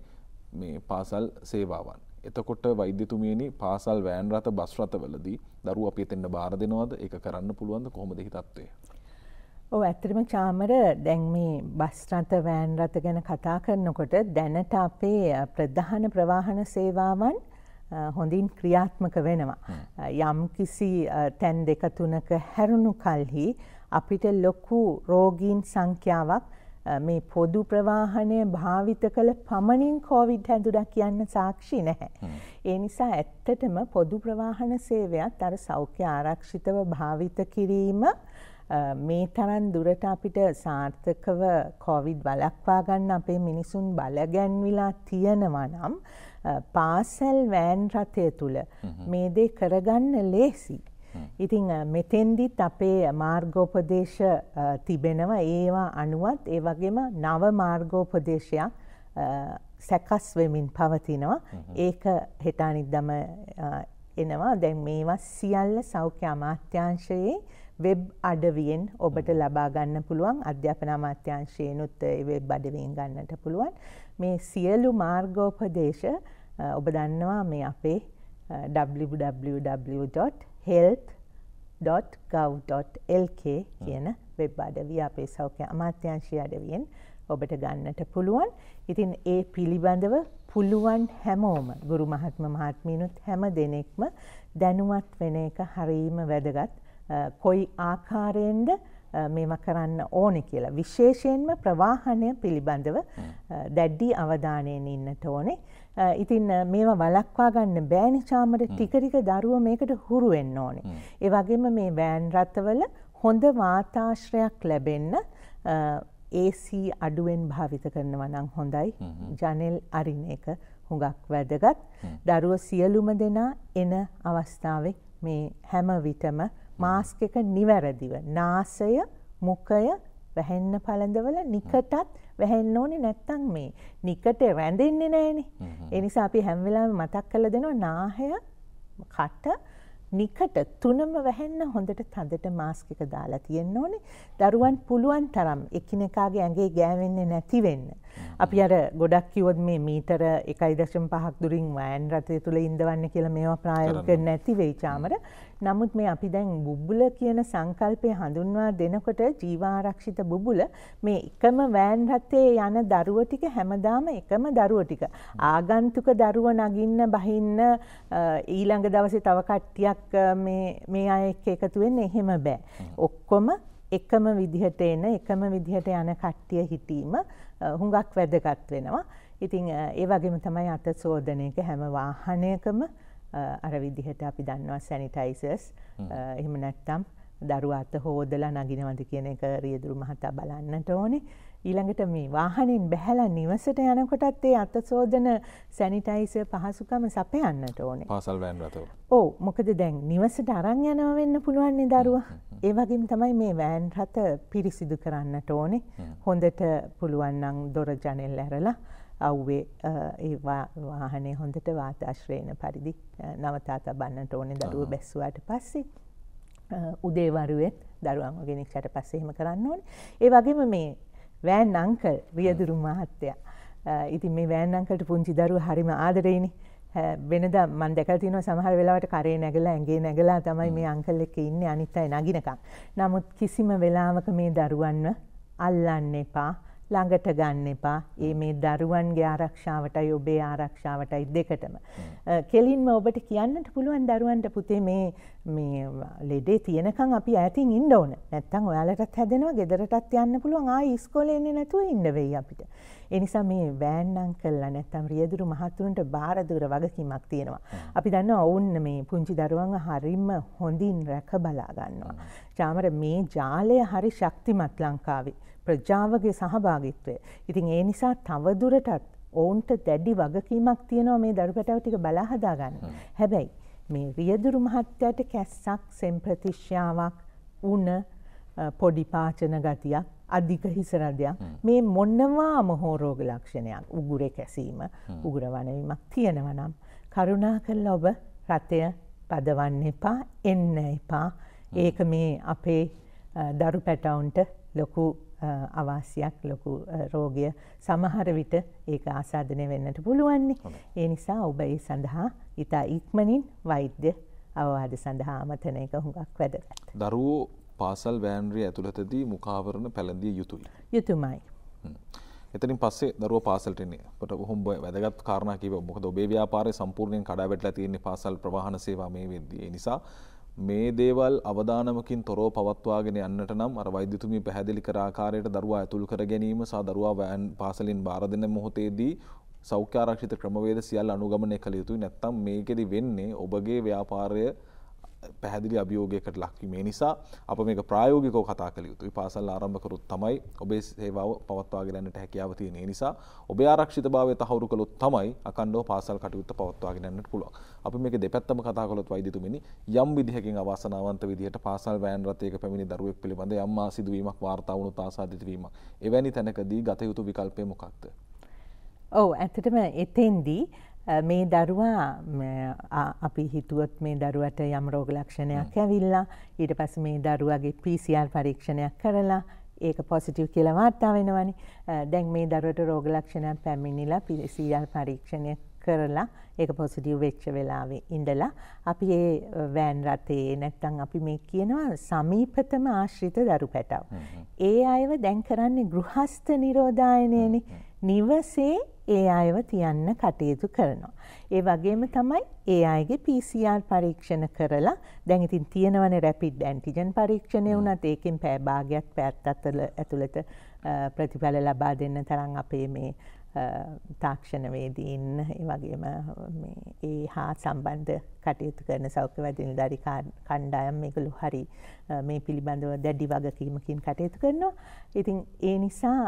මේ පාසල් සේවාවන්. එතකොට වෛද්‍යතුමියනි පාසල් වෑන් රත බස් රතවලදී දරු අපි එතෙන්ට බාර දෙනවද ඒක කරන්න පුළුවන්ද කොහොමද හිතත්වේ. ඔ ඇතරම චාමර දැන් මේ බස්රත වෑන් රත ගැන කතා කරනකොට දැනට අපේ ප්‍රධාන ප්‍රවාහන සේවාවන් හොඳින් ක්‍රියාත්මක වෙනවා. යම් කිසි තැන් දෙක තුනක හැරුණු කල්හි අපිට ලොකු රෝගීන් සංඛ්‍යාවක් මේ පොදු ප්‍රවාහනය භාවිත කළ පමණින් කෝවිඩ් හැඳුනක් කියන්න සාක්ෂි නැහැ. ඒ නිසා ඇත්තටම පොදු ප්‍රවාහන සේවයක් අර සෞඛ්‍ය ආරක්ෂිතව භාවිත කිරීම මේ තරන් දුරට අපිට සාර්ථකව කෝවිඩ් වලක්වා ගන්න අපේ මිනිසුන් බලගැන්විලා තියෙනවා නම් පාසැල් වෑන් රථය තුළ මේ දේ කරගන්න ලේසි. ඉතිං මෙතෙන්දිත් අපේ මාර්ගෝපදේශ තිබෙනව ඒවා අනුවත් ඒ වගේම නව මාර්ගෝපදේශයක් සැකස් වෙමින් පවතිනවා ඒක හෙටානික්දම එනවා දැන් මේවා සියල්ල සෞඛ්‍ය අමාත්‍යංශයේ වෙබ් අඩවියෙන් ඔබට ලබා ගන්න පුළුවන් අධ්‍යාපන අමාත්‍යංශයනුත් වෙබ් අඩවියෙන් ගන්නට පුළුවන් මේ සියලු මාර්ගෝපදේශ ඔබ දන්නවා මේ අපේ www. health.gov.lk කියන වෙබ් hmm. අඩවිය අපේ සෞඛ්‍ය අමාත්‍යංශය අඩවියෙන් ඔබට ගන්නට පුළුවන්. ඉතින් ඒ පිළිබඳව පුළුවන් හැමෝම ගුරු මහත්ම මහත්මීනුත් හැම දෙනෙක්ම දැනුවත් වෙන එක හරීම වැදගත්. කොයි ආකාරයෙන්ද මේම කරන්න ඕනෙ කියලා. විශේෂයෙන්ම ප්‍රවාහනය පිළිබඳව දැඩ්ඩී අවධානයෙන් ඉන්නට ඕනේ. ඉතින් මේවා වලක්වා ගන්න බෑනිචාමට ටිකරික දරුව මේකට හුරුවෙන්න ඕනේ. ඒ වගේම මේ වෑන් රථවල හොඳ වාතාශ්‍රයක් ලැබෙන්න ඒසී අඩුවෙන් භාවිත කරනවා නම් හොඳයි ජනෙල් අරින එක හුඟක් වැදගත් දරුව සියලුම දෙනා එන අවස්ථාවේ මේ හැම විටම මාස්ක් එක නිවැරදිව නාසය මුඛය වැහෙන්න පළඳවල නිකටත් වැහෙන්න ඕනේ නැත්තම් මේ නිකට රැඳෙන්නේ නැහනේ. ඒ නිසා අපි හැම වෙලාවෙම මතක් කරලා දෙනවා නාහය කට නිකට තුනම වැහෙන්න හොඳට තඳට මාස්ක් එක දාලා තියෙන්න ඕනේ. දරුවන් පුළුවන් තරම් එකිනෙකාගේ ඇඟේ ගෑවෙන්නේ නැති වෙන්න. අපි අර ගොඩක් කිවොත් මේ මීටර එකයි දශම් පහක් දුරින් වෑන් රථය තුළ ඉඳවන්න කියලා මේවා ප්‍රායෝගික නැති වෙයි චාමර. නමුත් මේ අපි දැන් බුබුල කියන සංකල්පය හඳුන්වා දෙනකොට ජීවාරක්ෂිත බුබුල මේ එකම වෑන් රථයේ යන දරුව ටික හැමදාම එකම දරුව ටික. ආගන්තුක දරුව නගින්න බහින්න ඊළඟ දවසේ තව කට්ටියක් මේ අය එක්ක එකතු වෙන්න එහෙම බෑ. ඔක්කොම එකම විදිහට එන එකම විදිහට යන කට්ටිය හිටීම හුඟක් වැදගත් වෙනවා. ඉතින් ඒ වගේම තමයි අත සෝදන එක හැම වාහනයකම අර විදිහට අපි දන්නවා සැනිටයිසර්ස් එහෙම නැත්තම් දරුවා අත හෝදලා නගිනවද කියන එක රියදුරු මහතා බලන්නට ඕනේ. ඊළඟට මේ වාහනෙන් බැහැලා නිවසට යනකොටත් ඒ අතසෝදන සැනිටයිසර් පහසුකම සපයන්නට ඕනේ. පාසල් වෑන් රථවල. ඔව් මොකද දැන් නිවසට අරන් යනවා වෙන්න පුළුවන් නේ දරුවා. ඒ වගේම තමයි මේ වෑන් රථ පිරිසිදු කරන්නට ඕනේ. හොඳට පුළුවන් නම් දොර ජනෙල් ඇරලා අව්වේ ඒ වාහනේ හොඳට වාතාශ්‍රේණ පරිදි නවතා තබන්නට ඕනේ දරුවෝ බැස්සුවාට පස්සේ. උදේවරුවෙන් දරුවන්ව ගෙනෙක්ෂට පස්සෙහෙම කරන්න ඕන. ඒ වගේම මේ වෑන් අංකල් රියදුරු මහත්තයා. ඉතින් මේ වෑන් අංකල්ට පුංචි දරුව හරිම ආදරේනි. Uh, වෙනද මන් දැකලා තියෙනවා සමහර වෙලාවට කරේ නැගලා ඇඟේ නැගලා තමයි මේ අංකල් hmm. එක්ක ඉන්නේ අනිත් අය නගිනකම්. නමුත් කිසිම වෙලාවක මේ දරුවන්ව අල්ලන්න එපා. ළඟට ගන්න එපා. ඒ මේ දරුවන්ගේ ආරක්ෂාවටයි ඔබේ ආරක්ෂාවටයි දෙකටම. කෙලින්ම ඔබට කියන්නට පුළුවන් දරුවන්ට පුතේ මේ මේ ලෙඩේ තියෙනකන් අපි ඈතින් ඉන්න ඕන. නැත්තම් ඔයාලටත් හැදෙනවා, ගෙදරටත් යන්න පුළුවන්. ආයි ඉස්කෝලේ එන්නේ නැතුව ඉන්න වෙයි අපිට. ඒ නිසා මේ වෑන් අංකල්ලා නැත්තම් රියදුරු මහත්තුරුන්ට බාර දුර වගකීමක් තියෙනවා. අපි දන්නවා ඔවුන් මේ පුංචි දරුවන්ව හරිම හොඳින් රැක බලා ගන්නවා. චාමර මේ ජාලය හරි ශක්තිමත් ලංකාවේ. ප්‍රජාවගේ සහභාගිත්වය. ඉතින් ඒ නිසා තවදුරටත් ඔවුන්ට දැඩි වගකීමක් තියෙනවා මේ දරු පැටව ටික බලා හදාගන්න. හැබැයි මේ රියදුරු මහත්තයට කැස්සක් සෙම්ප්‍රතිශ්‍යාවක් උන පොඩි පාචන ගතියක් අධික හිසරදයක් මේ මොන්නවාම හෝරෝග ලක්ෂණයක් උගුරේ කැසීම උගුර වනවීමක් තියෙනවනම්. කරුණා කල්ල ඔබ රථය පදවන්න එපා එන්න එපා ඒක මේ අපේ දරු පැටවුන්ට ලොකු අවාසියක් ලොකු රෝගය සමහර විට ඒක ආසාධනය වෙන්නට පුළුවන්නේ. ඒ නිසා ඔබ ඒ සඳහා ඉතා ඉක්මනින් වෛද්‍ය අවවාද සඳහා අමතන එක හුඟක් වැදගත්. දරුවෝ පාසල් වෑන්රිය ඇතුළතදී මුකාවරණ පැළඳිය යුතුයි. යුතුමයි. එතනින් පස්සේ දරුව පාසල්ටන්නේ පට හොම්බ වැදගත් කාරණ කිව මොකද ඔබේ ව්‍යාපාරය සම්පූර්ණයෙන් කඩා වැටලා තියෙන්නේ පාසල් ප්‍රවාහන සේවා මේ වෙද්දී. ඒ නිසා මේ දේවල් අවධානමකින් තොරෝ පවත්වාගෙන යන්නට නම් අර වෛද්‍යතුමී පැහැදිලි කර ආකාරයට දරුවා ඇතුල් කර ගැනීම සහ දරුවා වෑන් පාසලින් බාර දෙන මොහොතේදී සෞඛ්‍යාරක්ෂිත ක්‍රමවේද සියල් අනුගමනය කළ යුතුයි නැත්තම් මේකෙදි වෙන්නේ ඔබගේ ව්‍යාපාරය පැහැදිලි අභියෝගයකට ලක්වීම නිසා අප මේ ප්‍රයෝගිකෝ කතා කළ යුතුයි පාසල් ආරම්භකරුත් තමයි ඔබේ සේවාව පවත්වාගෙනන්නට හැකියාව තියෙන නිසා ඔබ ආරක්ෂිත භාවය තහවුරු කළොත් තමයි අකණ්ඩෝ පාසල් කටයුත්ත පවත්වාගෙනන්නට පුළුවන් අප මේක දෙපැත්තම කතා කළොත් වෛදිතුමනි යම් විදිහකින් අවාසනාවන්ත විදිහට පාසල් වෑන් රථයක පැමිණි දරුවෙක් පිළිබඳ යම් ආසිදුවීමක් වාර්තා වුණු තාසාදිත වීමක් එවැනි තැනකදී ගත යුතු විකල්පය මොකක්ද ඔව් ඇත්තටම එතෙන්දී මේ දරුවා අපි හිතුවොත් මේ දරුවට යම් රෝග ලක්ෂණයක් ඇවිල්ලා ඊට පස්සේ මේ දරුවගේ PCR පරීක්ෂණයක් කරලා ඒක පොසිටිව් කියලා වාර්තා වෙනවනේ. දැන් මේ දරුවට රෝග ලක්ෂණයක් පැමිණිලා PCR පරීක්ෂණය කරලා ඒක පොසිටිව් වෙච්ච වෙලාවේ ඉඳලා අපි ඒ වෑන් රථේ නැත්තම් අපි මේ කියනවා සමීපතම ආශ්‍රිත දරු පැටව. ඒ අයව දැන් කරන්නේ ගෘහස්ත නිරෝධායනයනේ. නිවසේ ඒ අයව තියන්න කටයුතු කරනවා. ඒ වගේම තමයි ඒ අයගේ PCR පරීක්ෂණ කරලා දැන් ඉතින් තියෙනවනේ රැපිඩ් ඇන්ටිජන් පරීක්ෂණය වුණත් ඒකෙන් පැය භාගයක් පැයත් ඇතුළත ප්‍රතිඵල ලබා දෙන්න තරම් අපේ මේ තාක්ෂණවේදී ඉන්න වගේම ඒ හා සම්බන්ධ කටයුතු කරන සෞඛ්‍ය වැදින දරි කණ්ඩායම් මේකළු හරි මේ පිළිබඳව දැඩි වගකීමකින් කටයුතු කරනවා. ඉතින් ඒ නිසා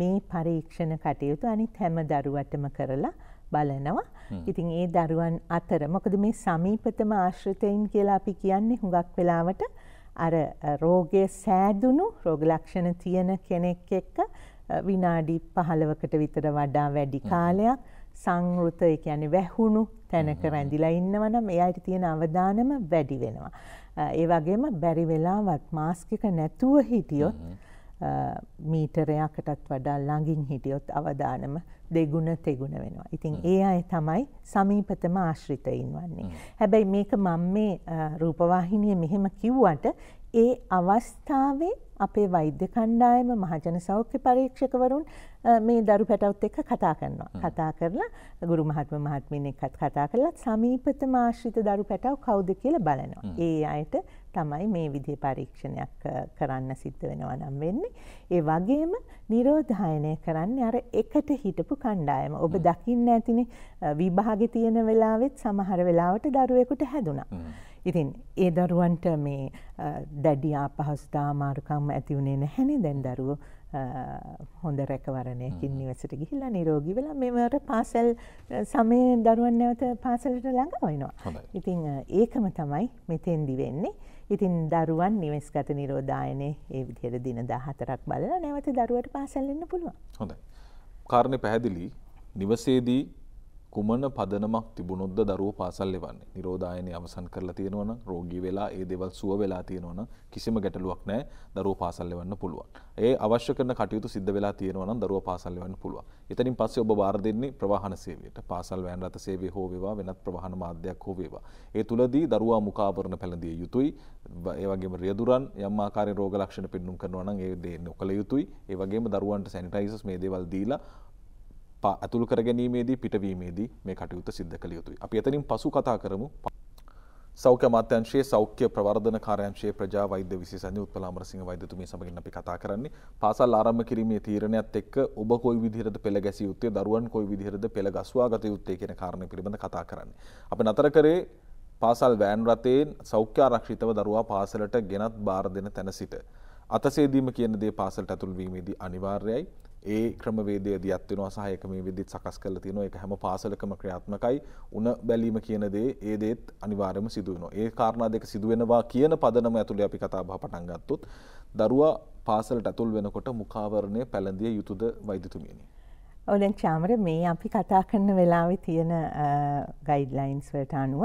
මේ පරීක්ෂණ කටයුතු අනිත් හැම දරුවටම කරලා බලනවා. ඉතින් ඒ දරුවන් අතර මොකද මේ සමීපතම ආශ්‍රිතයින් කියලා අපි කියන්නේ හුඟක් වෙලාවට අර රෝගය සෑදුණු රෝග ලක්ෂණ තියෙන කෙනෙක් එක්ක විනාඩි 15කට විතර වඩා වැඩි කාලයක් සංවෘත ඒ කියන්නේ වැහුණු තැනක රැඳිලා ඉන්නවනම් එයාට තියෙන අවදානම වැඩි වෙනවා. ඒ වගේම බැරි වෙලාවත් මාස්ක් එක නැතුව හිටියොත් මීටරයකටත් වඩා ළඟින් හිටියොත් අවදානම දෙගුණ තෙගුණ වෙනවා. ඉතින් ඒ අය තමයි සමීපතම ආශ්‍රිතයින් වන්නේ. හැබැයි මේක මම මේ රූපවාහිනිය මෙහෙම කිව්වට ඒ අවස්ථාවේ අපේ වෛද්‍ය කණ්ඩායම මහජන සෞඛ්‍ය පරීක්ෂකවරුන් මේ දරු පැටවුත් එක්ක කතා කරනවා. කතා කරලා ගුරු මහත්ම මහත්මීන් එක්කත් කතා කරලා සමීපතම ආශ්‍රිත දරු පැටව කවුද කියලා බලනවා. ඒ අයට තමයි මේ විදිහේ පරීක්ෂණයක් කරන්න සිද්ධ වෙනවා නම් වෙන්නේ. ඒ වගේම නිරෝධායනය කරන්නේ අර එකට හිටපු කණ්ඩායම. ඔබ දකින්න ඇතිනේ විභාගේ තියෙන වෙලාවෙත් සමහර වෙලාවට දරුවෙකුට හැදුනා. ඉතින් ඒ දරුවන්ට මේ දැඩි ආපහස්ථා මාරුකම් ඇති වුණේ නැහැනේ දැන් දරුවෝ හොඳ රැකවරණයකින් නිවසට ගිහිලා නිරෝගී වෙලා මෙවර පාසල් සමය දරුවන් නැවත පාසලට ළඟ වෙනවා. ඉතින් ඒකම තමයි මෙතෙන්දි වෙන්නේ. ඉතින් දරුවන් නිවෙස්ගත නිරෝධායනයේ ඒ විදිහට දින 14ක් බලලා නැවත දරුවට පාසල් එන්න පුළුවන්. හොඳයි. කාරණේ පැහැදිලි. නිවසේදී කුමන පදනමක් තිබුණොද්ද දරුව පාසල් එවන්නේ නිරෝධායනය අවසන් කරලා තියෙනවන රෝගී වෙලා ඒ දෙවල් සුව වෙලා තියෙනවන කිසිම ගැටලුවක් නෑ දරුව පාසල් එවන්න පුළුවන් ඒ අවශ්‍ය කරන කටයුතු සිද්ධ වෙලා තියෙනවන දරුව පාසල් එවන්න පුළුවන් එතනින් පස්සේ ඔබ බාර දෙන්නේ ප්‍රවාහන සේවයට පාසල් වෑන් රථ සේවය හෝ වේවා වෙනත් ප්‍රවාහන මාධ්‍යයක් හෝ වේවා ඒ තුලදී දරුවා මුඛාවරණ පැළඳිය යුතුයි ඒ වගේම රියදුරන් යම් ආකාරයේ රෝග ලක්ෂණ පෙන්눔 කරනවා නම් ඒ දේ නොකළ යුතුයි ඒ වගේම දරුවන්ට සැනිටයිසර්ස් මේ දේවල් දීලා ඇතුළු කරගැනීමේදී පිටවීමේදී මේ කටයුතු සිද්ධ කළ යුතුයි. අපි එතනින් පසු කතා කරමු. සෞඛ්‍ය අමාත්‍යංශයේ සෞඛ්‍ය ප්‍රවර්ධන කාර්යාංශයේ ප්‍රජා වෛද්‍ය විශේෂඥ උත්පල අමරසිංහ වෛද්‍යතුමිය සමගින් අපි කතා කරන්නේ පාසල් ආරම්භ කිරීමේ තීරණයත් එක්ක ඔබ කොයි විදිහටද පෙළ ගැසිය යුත්තේ දරුවන් කොයි විදිහටද පෙළ ගස්වා ගත යුත්තේ කියන කාරණය පිළිබඳ කතා කරන්නේ. අපි නතර කරේ පාසල් වෑන් රථයෙන් සෞඛ්‍ය ආරක්ෂිතව දරුවා පාසලට ගෙනත් බාර දෙන තැන සිට අතසේදීම කියන දේ පාසලට ඇතුල් වීමේදී අනිවාර්යයි. ඒ ක්‍රමවේදය දියත් වෙනවා සහ ඒක මේ විදිහට සකස් කරලා තියෙනවා ඒක හැම පාසලකම ක්‍රියාත්මකයි උණ බැලීම කියන දේ ඒ දේත් අනිවාර්යයෙන්ම සිදු වෙනවා ඒ කාරණා දෙක සිදු වෙනවා කියන පදනම ඇතුලේ අපි කතා බහ පටන් ගත්තොත් දරුවා පාසලට ඇතුල් වෙනකොට මුඛාවරණය පැළඳිය යුතුද වෛද්‍යතුමියනි ඔව් දැන් චාමර මේ අපි කතා කරන වෙලාවේ තියෙන ගයිඩ්ලයින්ස් වලට අනුව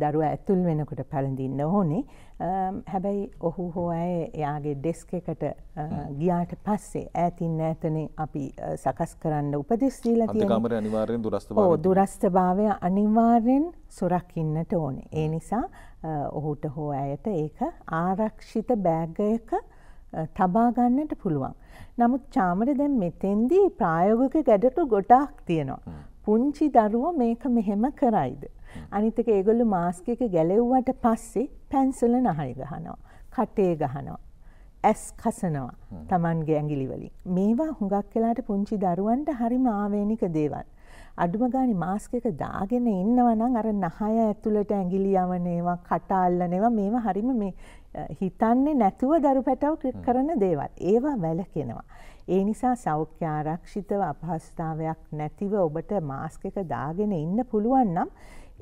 දරුවා ඇතුල් වෙනකොට පළඳින්න ඕනේ. හැබැයි ඔහු හෝ අය එයාගේ ඩෙස්ක් එකට ගියාට පස්සේ ඈතින් ඈතනේ අපි සකස් කරන්න උපදෙස් දීලා තියෙනවා. අධිකාමරය අනිවාර්යෙන් දුරස්තභාවය. ඔව් දුරස්තභාවය අනිවාර්යෙන් සොරකින්නට ඕනේ. ඒ නිසා ඔහුට හෝ ඇයට ඒක ආරක්ෂිත බෑග් එකක තබා ගන්නට පුළුවන්. නමුත් චාමර දැන් මෙතෙන්දී ප්‍රායෝගික ගැටලු ගොඩාක් තියෙනවා. පුංචි දරුවෝ මේක මෙහෙම කරයිද? අනිත් එක ඒගොල්ලෝ මාස්ක් එක ගැලෙව්වට පස්සේ පැන්සල නහය ගහනවා. කටේ ගහනවා. ඇස් කසනවා. Tamanගේ ඇඟිලි වලින්. මේවා හුඟක් වෙලාට පුංචි දරුවන්ට හරිම ආවේනික දේවල්. අඩුම ගානේ මාස්ක් එක දාගෙන ඉන්නවා නම් අර නහය ඇතුළට ඇඟිලි යවන ඒවා කට අල්ලන ඒවා මේවා හරීම මේ හිතන්නේ නැතුව දරු පැටව කරන දේවල්. ඒවා වැලකෙනවා. ඒ නිසා සෞඛ්‍ය ආරක්ෂිතව අපහසුතාවයක් නැතිව ඔබට මාස්ක එක දාගෙන ඉන්න පුළුවන් නම්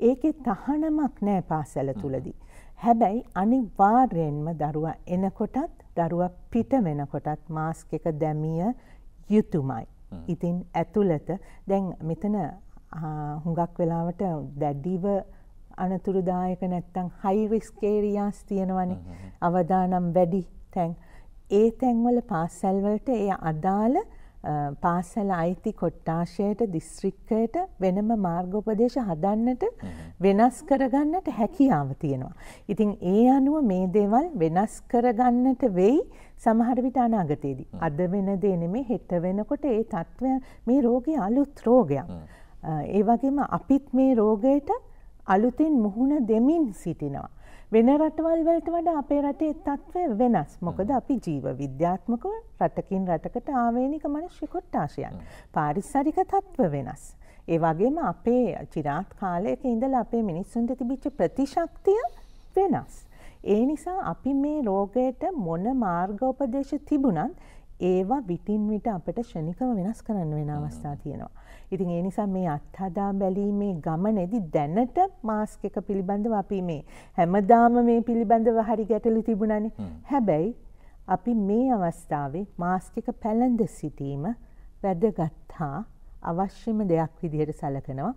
ඒකේ තහනමක් නෑ පාසල තුලදී. හැබැයි අනිවාර්යෙන්ම දරුවා එනකොටත් දරුවා පිට වෙනකොටත් මාස්ක එක දැමිය යුතුමයි. ඉතින් ඇතුළත දැන් මෙතන හුඟක් වෙලාවට දැඩිව අනතුරුදායක නැත්තම් හයි රිස්ක් ඒරියාස් තියෙනවනේ. අවදානම් වැඩි තැන්. ඒ තැන්වල පාසල් වලට ඒ අදාළ පාසල අයිති කොට්ටාශයට දිස්ත්‍රික්කයට වෙනම මාර්ගෝපදේශ හදන්නට වෙනස් කරගන්නට හැකියාව තියෙනවා. ඉතින් ඒ අනුව මේ දේවල් වෙනස් කරගන්නට වෙයි සමහර විට අනාගතයේදී. අද වෙන දේ නෙමෙයි හෙට වෙනකොට ඒ తත්වය මේ රෝගේ අලුත් රෝගයක්. ඒ වගේම අපිත් මේ රෝගයට අලුතින් මුහුණ දෙමින් සිටිනවා. වෙන රටවල් වලට වඩා අපේ රටේ තත්ත්වය වෙනස්. මොකද අපි ජීව විද්‍යාත්මකව රටකින් රටකට ආවේනික මනුෂ්‍ය කොට්ටාශයන්. පාරිසරික තත්ත්ව වෙනස්. ඒ වගේම අපේ චිරාත් කාලයක ඉඳලා අපේ මිනිස්සුන්ට තිබිච්ච ප්‍රතිශක්තිය වෙනස්. ඒ නිසා අපි මේ රෝගයට මොන මාර්ගෝපදේශ තිබුණත් ඒවා විටින් විට අපට ෂණිකව වෙනස් කරන්න වෙන අවස්ථා තියෙනවා. ඉතින් ඒ නිසා මේ අත්හදා බැලීමේ ගමනේදී දැනට මාස්ක් එක පිළිබඳව අපි මේ හැමදාම මේ පිළිබඳව හරි ගැටලු තිබුණානේ. හැබැයි අපි මේ අවස්ථාවේ මාස්ක් එක පැලඳ සිටීම වැදගත් හා අවශ්‍යම දෙයක් විදිහට සැලකනවා.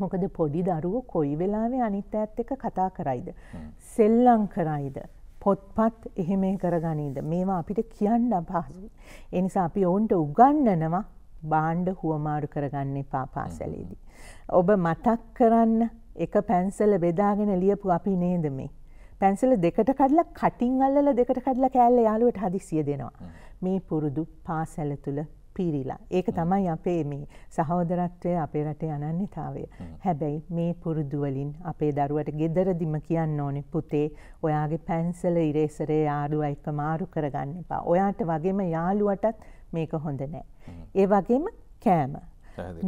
මොකද පොඩි දරුවෝ කොයි වෙලාවේ අනිත් ඇත් එක්ක කතා කරයිද? සෙල්ලම් කරයිද? පොත්පත් එහෙම කරගනීද. මේවා අපිට කියන්න අපහසු. එනිසා අපි ඔවුන්ට උගන්නනවා බාණ්ඩ හුවමාරු කරගන්න එපා පාසලේදී. ඔබ මතක් කරන්න එක පැන්සල බෙදාගෙන ලියපු අපි නේද මේ. පැන්සල දෙකට කඩලා කටින් අල්ලල දෙකට කඩලා කෑල්ල යාළුවට හදිසිය දෙනවා. මේ පුරුදු පාසැල තුළ පීරිලා. ඒක තමයි අපේ මේ සහෝදරත්වය අපේ රටේ අනන්‍යතාවය. හැබැයි මේ පුරුදුවලින් අපේ දරුවට ගෙදරදිම කියන්න ඕනේ පුතේ ඔයාගේ පැන්සල ඉරේසරේ යාළුවා එක්ක මාරු කරගන්න එපා. ඔයාට වගේම යාළුවටත් මේක හොඳ නෑ. ඒ වගේම කෑම.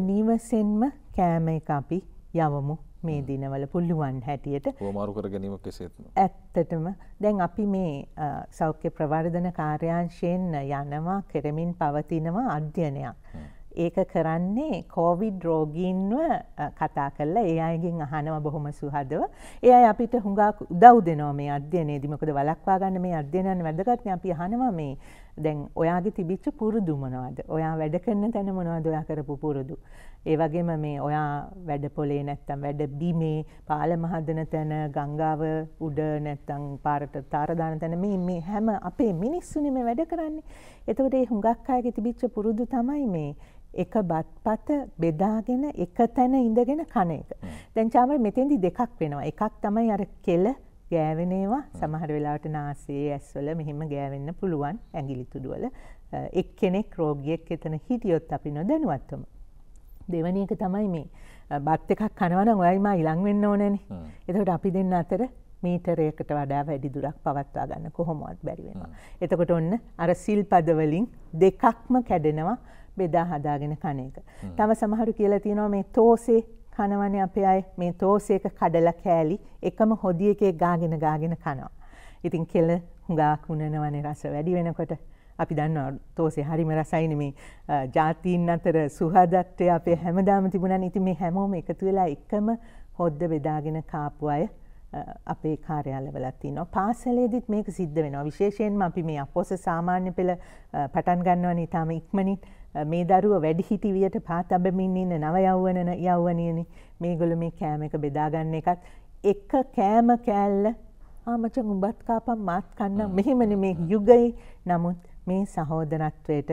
නිවසෙන්ම කෑම එක අපි යවමු මේ දිනවල පුළුවන් හැටියට හෝමාරු කර ගැනීම කෙසේත්. ඇත්තටම දැන් අපි මේ සෞඛ්‍ය ප්‍රවර්ධන කාර්යාංශයෙන් යනවා කෙරමින් පවතිනවා අධ්‍යනයක්. ඒක කරන්නේ කෝවිඩ් රෝගීන්ව කතා කරලා ඒ අයගෙන් අහනවා බොහොම සුහදව. ඒ අය අපිට හුඟක් උදව් දෙනවා මේ අධ්‍යයනයේදී. මොකද වළක්වා ගන්න මේ අධ්‍යයනයන් වැදගත්නේ. අපි අහනවා මේ දැන් ඔයාගේ තිබිච්ච පුරුදු මොනවද? ඔයා වැඩ කරන තැන මොනවද? ඔයා කරපු පුරුදු. ඒ වගේම මේ ඔයා වැඩ පොලේ නැත්තම් වැඩ බිමේ පාලම හදන තැන, ගංගාව උඩ නැත්තම් පාරට තාර දාන තැන මේ මේ හැම අපේ මිනිස්සුනේ මේ වැඩ කරන්නේ. එතකොට මේ හුඟක් අයගේ තිබිච්ච පුරුදු තමයි මේ එක බත්පත බෙදාගෙන එක තැන ඉඳගෙන කන එක. දැන් චාමර මෙතෙන්දි දෙකක් වෙනවා. එකක් තමයි අර කෙල ගෑවෙන ඒවා සමහර වෙලාවට නාසයේ ඇස්වල මෙහෙම ගෑවෙන්න පුළුවන් ඇඟිලි තුඩු වල. එක්කෙනෙක් රෝගියෙක් එතන හිටියොත් අපි නොදැනුවත්වම. දෙවැනි එක තමයි මේ බත් එකක් කනවා නම් ඔයයි මා ඉලං වෙන්න ඕනනේ. එතකොට අපි දෙන්න අතර මීටරයකට වඩා වැඩි දුරක් පවත්වා ගන්න කොහොමවත් බැරි වෙනවා. එතකොට ඔන්න අර සිල්පදවලින් දෙකක්ම කැඩෙනවා. බෙදා හදාගෙන කන එක. තම සමහරු කියලා තියෙනවා මේ තෝසේ කනවනේ අපේ අය මේ තෝසේක කඩලා කෑලි එකම හොදි එකේ ගාගෙන ගාගෙන කනවා. ඉතින් කෙල හුඟක් උනනවනේ රස වැඩි වෙනකොට අපි දන්නවා තෝසේ හරිම රසයිනේ මේ ජාතීන් අතර සුහදත්වය අපේ හැමදාම තිබුණානේ. ඉතින් මේ හැමෝම එකතු වෙලා එකම හොද්ද බෙදාගෙන කාපු අය අපේ කාර්යාලවලත් තියෙනවා. පාසලේදීත් මේක සිද්ධ වෙනවා. විශේෂයෙන්ම අපි මේ අපොස සාමාන්‍ය පෙළ පටන් ගන්නවනේ ඊටාම ඉක්මනින්. මේ දරුව වැඩිහිටි වියට පාතබමින් ඉන්න නව යව්වනන යව්වනියනි මේගොල්ලෝ මේ කෑම එක බෙදා ගන්න එකත් එක කෑම කෑල්ල ආමචන් උඹත් කාපම් මාත් කන්න මෙහෙමනේ මේ යුගයේ නමුත් මේ සහෝදරත්වයට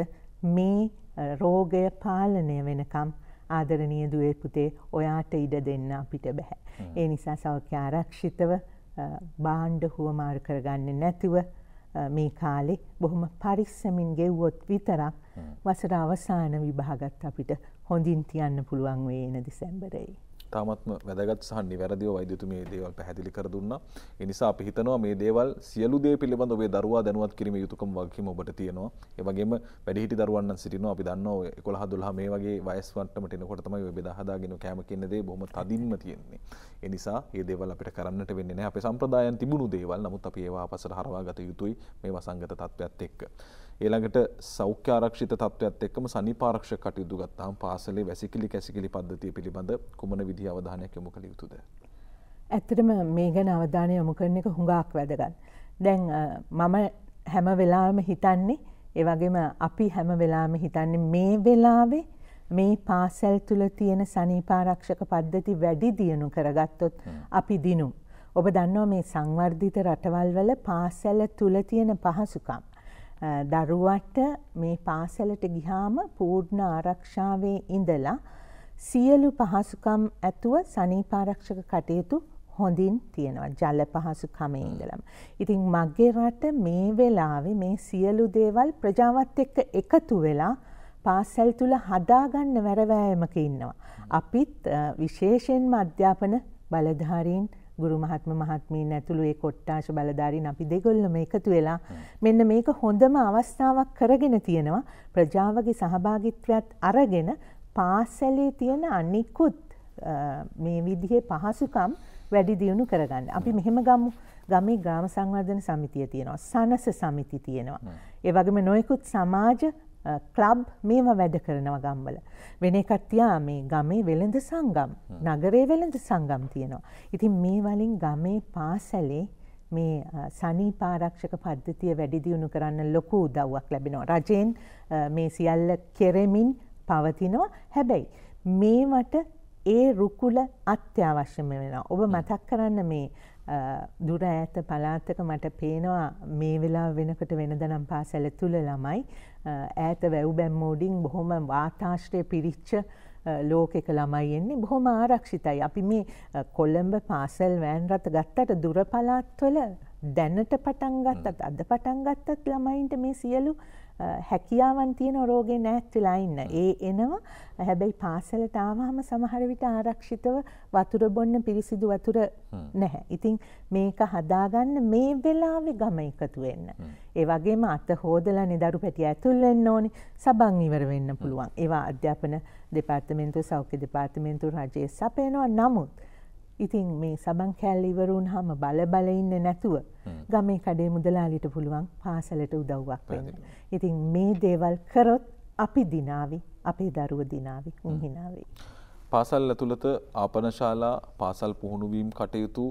මේ රෝගය පාලනය වෙනකම් ආදරණීය දුවේ පුතේ ඔයාට ඉඩ දෙන්න අපිට බෑ. ඒ නිසා සෞඛ්‍ය ආරක්ෂිතව භාණ්ඩ හුවමාරු කරගන්නේ නැතිව මේ කාලේ බොහොම පරිස්සමින් ගෙව්වොත් විතරක් වසර අවසාන විභාගත් අපිට හොඳින් තියන්න පුළුවන් වේ එන දෙසැම්බරයි. තාමත්ම වැදගත් සහ නිවැරදිව වෛද්‍යතු මේ දේවල් පැහැදිලි කර දුන්න. එනිසා අපි හිතනවා මේ දේවල් සියලුදේ පිළිබඳ ඔබේ දරුවා දැනුවත් කිරීම යුතුකම් වගකීම ඔබට තියෙනවා. ඒ වගේම වැඩිහිටි දරුවන් නම් සිටිනවා අපි දන්නවා 11 12 මේ වගේ වයස් වට්ටමට එනකොට තමයි ඔය බෙදා හදාගෙන කෑම කියන දේ බොහොම තදින්ම තියෙන්නේ. ඒ නිසා මේ දේවල් අපිට කරන්නට වෙන්නේ නැහැ. අපේ සම්ප්‍රදායන් තිබුණු දේවල් නමුත් අපි ඒවා අපසට හරවා ගත යුතුයි මේ වසංගත තත්ත්වයක් එක්ක. ඒළඟට සෞඛ්‍යාරක්ෂිත තත්ත්වත් එක්කම සනිපාරක්ෂ කටයුතු ගත්තාම් පාසලේ වැසිකිලි කැසිකිලි පද්ධතිය පිළිබඳ කුමන විදි අවධානයක් යොමු කළ යුතුද. ඇත්තටම මේ ගැන අවධානය යොමු කරන එක හුඟක් වැදගන්න. දැන් මම හැම වෙලාම හිතන්නේ ඒ වගේම අපි හැම වෙලාම හිතන්නේ මේ වෙලාවේ මේ පාසැල් තුල තියෙන සනීපාරක්ෂක පද්ධති වැඩි දියුණු කරගත්තොත් අපි දිනු. ඔබ දන්නවා මේ සංවර්ධිත රටවල් වල පාසැල තුල තියෙන පහසුකම් දරුවට මේ පාසලට ගිහාම පූර්ණ ආරක්ෂාවේ ඉඳලා සියලු පහසුකම් ඇතුව සනීපාරක්ෂක කටයුතු හොඳින් තියෙනවා ජල පහසුකමේ ඉඳලම. ඉතින් මගේ රට මේ වෙලාවේ මේ සියලු දේවල් ප්‍රජාවත් එක්ක එකතු වෙලා පාසැල් තුල හදාගන්න වැරවෑයමක ඉන්නවා. අපිත් විශේෂයෙන්ම අධ්‍යාපන බලධාරීන් ගුරු මහත්ම මහත්මීන් ඇතුළු ඒ කොට්ටාශ බලධාරීන් අපි දෙගොල්ලම එකතු වෙලා මෙන්න මේක හොඳම අවස්ථාවක් කරගෙන තියෙනවා ප්‍රජාවගේ සහභාගිත්වයත් අරගෙන පාසැලේ තියෙන අනිකුත් මේ විදිහේ පහසුකම් වැඩි දියුණු කරගන්න. අපි මෙහෙම ගමු ගමේ ග්‍රාම සංවර්ධන සමිතිය තියෙනවා. සනස සමිති තියෙනවා. ඒ වගේම නොයෙකුත් සමාජ ක්ලබ් uh, මේම වැඩ කරනව ගම්වල. වෙන එකත්තියා මේ ගමේ වෙළඳ සංගම් නගරේ වෙළඳ සංගම් තියෙනවා. ඉතින් මේ වලින් ගමේ පාසැලේ මේ uh, සනී පාරක්ෂක පද්ධතිය වැඩිදියුණු කරන්න ලොකු උදව්වක් ලැබෙනවා. රජයෙන් uh, මේ සියල්ල කෙරෙමින් පවතිනවා හැබැයි. මේවට ඒ රුකුල අත්‍යවශ්‍යම වෙන. ඔබ මතක් කරන්න මේ දුර ඈත පලාත්තක මට පේනවා මේ වෙලා වෙනකට වෙනද නම් පාසැල තුළ ළමයි ඈත වැව් බැම්මෝඩින් බොහොම වාතාශ්‍රය පිරිච්ච ලෝකෙක ළමයි එන්නේ බොහොම ආරක්ෂිතයි. අපි මේ කොළඹ පාසැල් වෑන් රත ගත්තට දුර පලාත්වල දැනට පටන් ගත්තත් අද පටන් ගත්තත් ළමයින්ට මේ සියලු හැකියාවන් තියෙන රෝගේ නැත් වෙලා ඉන්න. ඒ එනවා. හැබැයි පාසලට ආවම සමහර විට ආරක්ෂිතව වතුර බොන්න පිරිසිදු වතුර නැහැ. ඉතින් මේක හදාගන්න මේ වෙලාවේ ගම එකතු වෙන්න. ඒ වගේම අත හොදලානේ දරු පැටි ඇතුල් වෙන්න ඕනේ. සබන් ඉවර වෙන්න පුළුවන්. ඒවා අධ්‍යාපන දෙපාර්තමේන්තුව, සෞඛ්‍ය දෙපාර්තමේන්තුව රජයේ සපයනවා. නමුත් ඉතින් මේ සබන් කෑල්ල ඉවරුන්හම බලබල ඉන්න නැතුව ගමේ කඩේ මුදලාලිට පුළුවන් පාසලට උදව්වක් වෙන්න. ඉතින් මේ දේවල් කරොත් අපි දිනාවි අපේ දරුව දිනාවි උන්හිනාවේ. පාසල් ඇතුළත ආපනශාලා පාසල් පුහුණුවීම් කටයුතු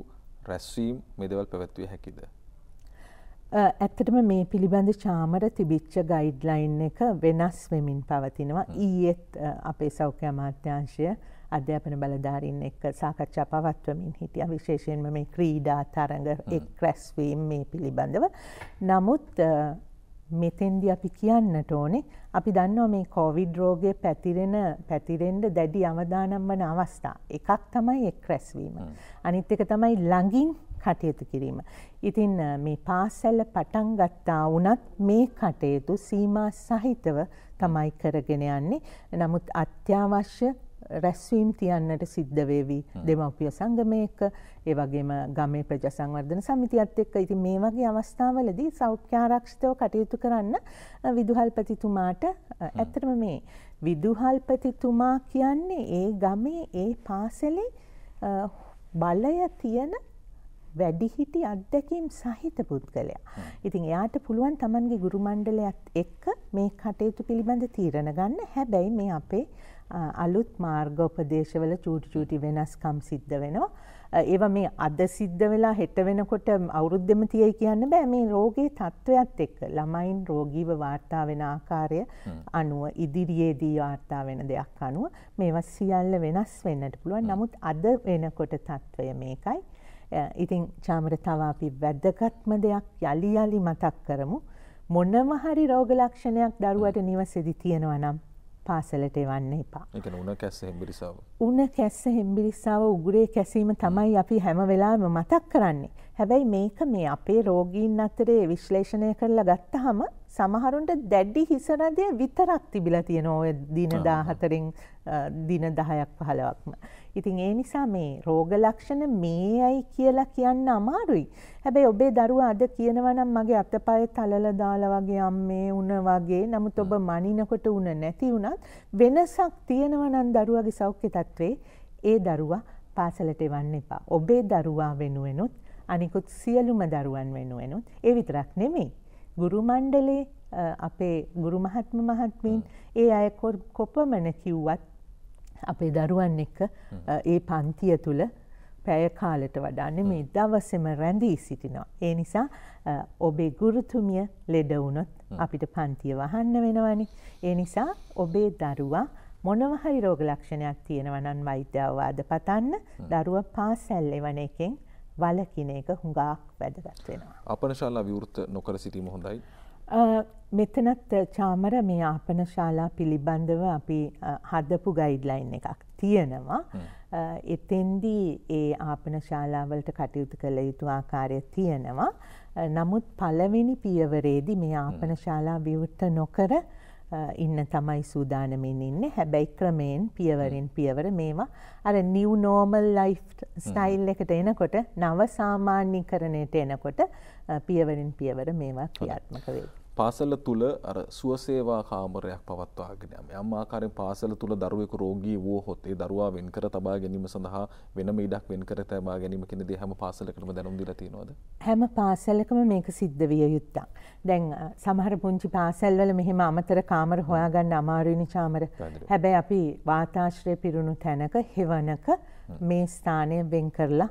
රැස්වීම් මෙදවල් පැවැත්විය හැකිද. ඇත්තටම මේ පිළිබඳ චාමර තිබිච්ච ගයිඩ්ලයින් එක වෙනස් වෙමින් පවතිනවා ඊයේත් අපේ සෞඛ්‍ය අමාත්‍යංශය අධ්‍යාපන බලධාරින් එක්ක සාකච්ඡා පවත්වමින් හිටිය විශේෂයෙන්ම මේ ක්‍රීඩා තරඟ එක් රැස්වීම් මේ පිළිබඳව. නමුත් මෙතෙන්දි අපි කියන්නට ඕනේ අපි දන්නවා මේ කෝවිඩ් රෝගය පැතිරෙන පැතිරෙන්ඩ දැඩි අවදානම් වන අවස්ථා. එකක් තමයි එක් රැස්වීම. අනිත් එක තමයි ළඟින් කටයුතු කිරීම. ඉතින් මේ පාසැල්ල පටන් ගත්තා වනත් මේ කටයුතු සීමා සහිතව තමයි කරගෙන යන්නේ. නමුත් අත්‍යවශ්‍ය රැස්වීම් තියන්නට සිද්ධ වේවි දෙමව්පිය සංගමයක ඒ වගේම ගමේ ප්‍රජා සංවර්ධන සමිතියත් එක්ක ඉතින් මේ වගේ අවස්ථාවලදී සෞඛ්‍ය ආරක්ෂිතව කටයුතු කරන්න විදුහල්පතිතුමාට ඇත්තටම මේ විදුහල්පතිතුමා කියන්නේ ඒ ගමේ ඒ පාසලේ බලය තියෙන වැඩිහිටි අත්දැකීම් සහිත පුද්ගලයා. ඉතින් එයාට පුළුවන් Tamanගේ ගුරු මණ්ඩලයත් එක්ක මේ කටයුතු පිළිබඳ තීරණ ගන්න. හැබැයි මේ අපේ අලුත් මාර්ගෝපදේශවල චූටි චූටි වෙනස්කම් සිද්ධ වෙනවා. ඒව මේ අද සිද්ධ වෙලා හෙට වෙනකොට අවුරුද්දෙම තියෙයි කියන්න බෑ මේ රෝගී තත්ත්වයක්ත් එක්ක ළමයින් රෝගීව වාර්තා වෙන ආකාරය අනුව ඉදිරියේදී වාර්තා වෙන දෙයක් අනුව මේවා සියල්ල වෙනස් වෙන්නට පුළුවන් නමුත් අද වෙනකොට තත්ත්වය මේකයි. ඉතින් චාමර තවාපි වැද්දගත්ම දෙයක් යළි යලි මතක් කරමු මොනම හරි රෝග ලක්ෂණයක් දරුවට නිවසේදි තියෙනවා නම් පාසලට එවන්න එපා. ඒ කියන්නේ උණ කැස්ස හෙම්බිරිස්සාව. උණ කැස්ස හෙම්බිරිස්සාව උගුරේ කැසීම තමයි අපි හැම වෙලාවෙම මතක් කරන්නේ. හැබැයි මේක මේ අපේ රෝගීන් අතරේ විශ්ලේෂණය කරලා ගත්තාම සමහරුන්ට දැඩ්ඩි හිසරදය විතරක් තිබිලා තියෙන ඔය දින දාහතරෙන් දින දහයක් පහලවක්ම. ඉතින් ඒ නිසා මේ රෝගලක්ෂණ මේ අයි කියලා කියන්න අමාරුයි. හැබැයි ඔබේ දරුවා අද කියනවනම් මගේ අතපය තලල දාලා වගේ අම්මේ උන වගේ නමුත් ඔබ මනිනකොට උන නැති වුණත් වෙනසක් තියෙනවනම් දරුවගේ සෞඛ්‍ය තත්ත්වේ ඒ දරුවා පාසලට එවන්න එපා. ඔබේ දරුවා වෙනුවෙනුත් අනිකුත් සියලුම දරුවන් වෙනුවෙනුත් ඒ විතරක් නෙමෙයි. ගුරු මණ්ඩලේ අපේ ගුරු මහත්ම මහත්මීන් ඒ අය කොපමණ කිව්වත් අපේ දරුවන් එක්ක ඒ පන්තිය තුළ පැය කාලට වඩාන්න මේ දවසෙම රැඳී සිටිනවා. ඒ නිසා ඔබේ ගුරුතුමිය ලෙඩවුනොත් අපිට පන්තිය වහන්න වෙනවනි. ඒ නිසා ඔබේ දරුවා මොනවහරි රෝග ලක්ෂණයක් තියෙනවනන් වෛද්‍යවවාද පතන්න දරුව පාසැල් එවන එකෙන් වලකින එක හුඟාක් වැදගත් වෙනවා. අපනශාලා විවෘත නොකර සිටීම හොඳයි. මෙතනත් චාමර මේ ආපන ශාලා පිළිබඳව අපි හදපු ගයිඩ්ලයින් එකක් තියෙනවා. එතෙන්දී ඒ ආපන ශාලාවලට කටයුතු කළ යුතු ආකාරය තියෙනවා. නමුත් පළවෙනි පියවරේදී මේ ආපන ශාලා විවෘත නොකර ඉන්න තමයි සූදානමින් ඉන්න හැබැයි ක්‍රමයෙන් පියවරෙන් පියවර මේවා අර නිව් නෝමල් ලයි් ස්ටයිල් එකට එනකොට නව සාමාන්‍යකරණයට එනකොට පියවරින් පියවර මේවා ක්‍රියාත්මක වේ. පාසල තුළ අර සුවසේවා කාමරයක් පවත්වාගෙන යම් යම් ආකාරයෙන් පාසල තුළ දරුවෙකු රෝගී වූ හොත් ඒ දරුවා වෙන් කර තබා ගැනීම සඳහා වෙනම ඉඩක් වෙන් කර තබා ගැනීම කියන දේ හැම පාසලකටම දැනුම් දීලා තියෙනවද හැම පාසලකම මේක සිද්ධ විය යුත්තක් දැන් සමහර පුංචි පාසල්වල මෙහෙම අමතර කාමර හොයාගන්න අමාරුයි නිචාමර හැබැයි අපි වාතාශ්‍රය පිරුණු තැනක හෙවණක මේ ස්ථානය වෙන් කරලා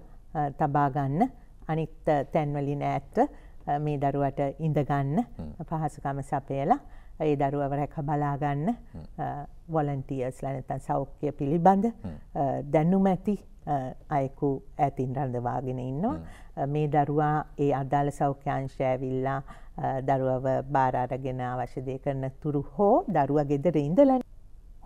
තබා ගන්න අනිත් තැන්වලින් ඈත්ව මේ දරුවට ඉඳගන්න පහසුකම සපයලා ඒ දරුවව රැක බලාගන්න වොලන්ටියර්ස් ලනතන් සෞඛ්‍ය පිළිබඳ දැනුම ඇති අයකු ඇතින් රඳවාගෙන ඉන්නවා මේ දරුවා ඒ අදාළ සෞඛ්‍යංශය ඇවිල්ලා දරුවව බාරාරගෙන අවශ්‍යදය කරන තුරු හෝ දරුව ගෙදර ඉඳලන්න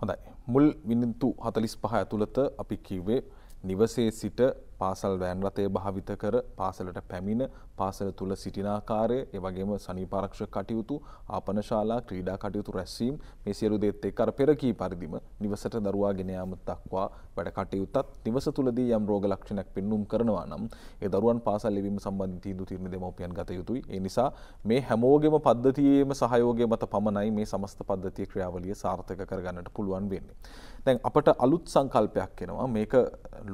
හොඳයි මුල් විනින්තු හතලිස් පහ ඇතුළත අපි කිව්වේ නිවසේ සිට පාසල් වෑන් රථය භාවිත කර පාසලට පැමිණ පාසල තුළ සිටිනාකාරය එවගේම සනිපාරක්ෂ කටයුතු ආපනශාලා ක්‍රීඩා කටයුතු රැස්වීම් මේ සියලු දෙත් එක් අර පෙරකී පරිදිම නිවසට දරුවා ගෙනයාම දක්වා වැඩ කටයුත්තත් නිවස තුළදී යම් රෝග ලක්ෂණයක් පෙන්නුම් කරනවා නම් ඒ දරුවන් පාසල් ලැබීම සම්බන්ධයෙන් තීන්දුව තීරණ දෙමව්පියන් ගත යුතුයි. ඒ නිසා මේ හැමෝගෙම පද්ධතියේම සහයෝගය මත පමණයි මේ සමස්ත පද්ධතිය ක්‍රියාවලිය සාර්ථක කරගන්නට පුළුවන් වෙන්නේ. දැන් අපට අලුත් සංකල්පයක් එනවා. මේක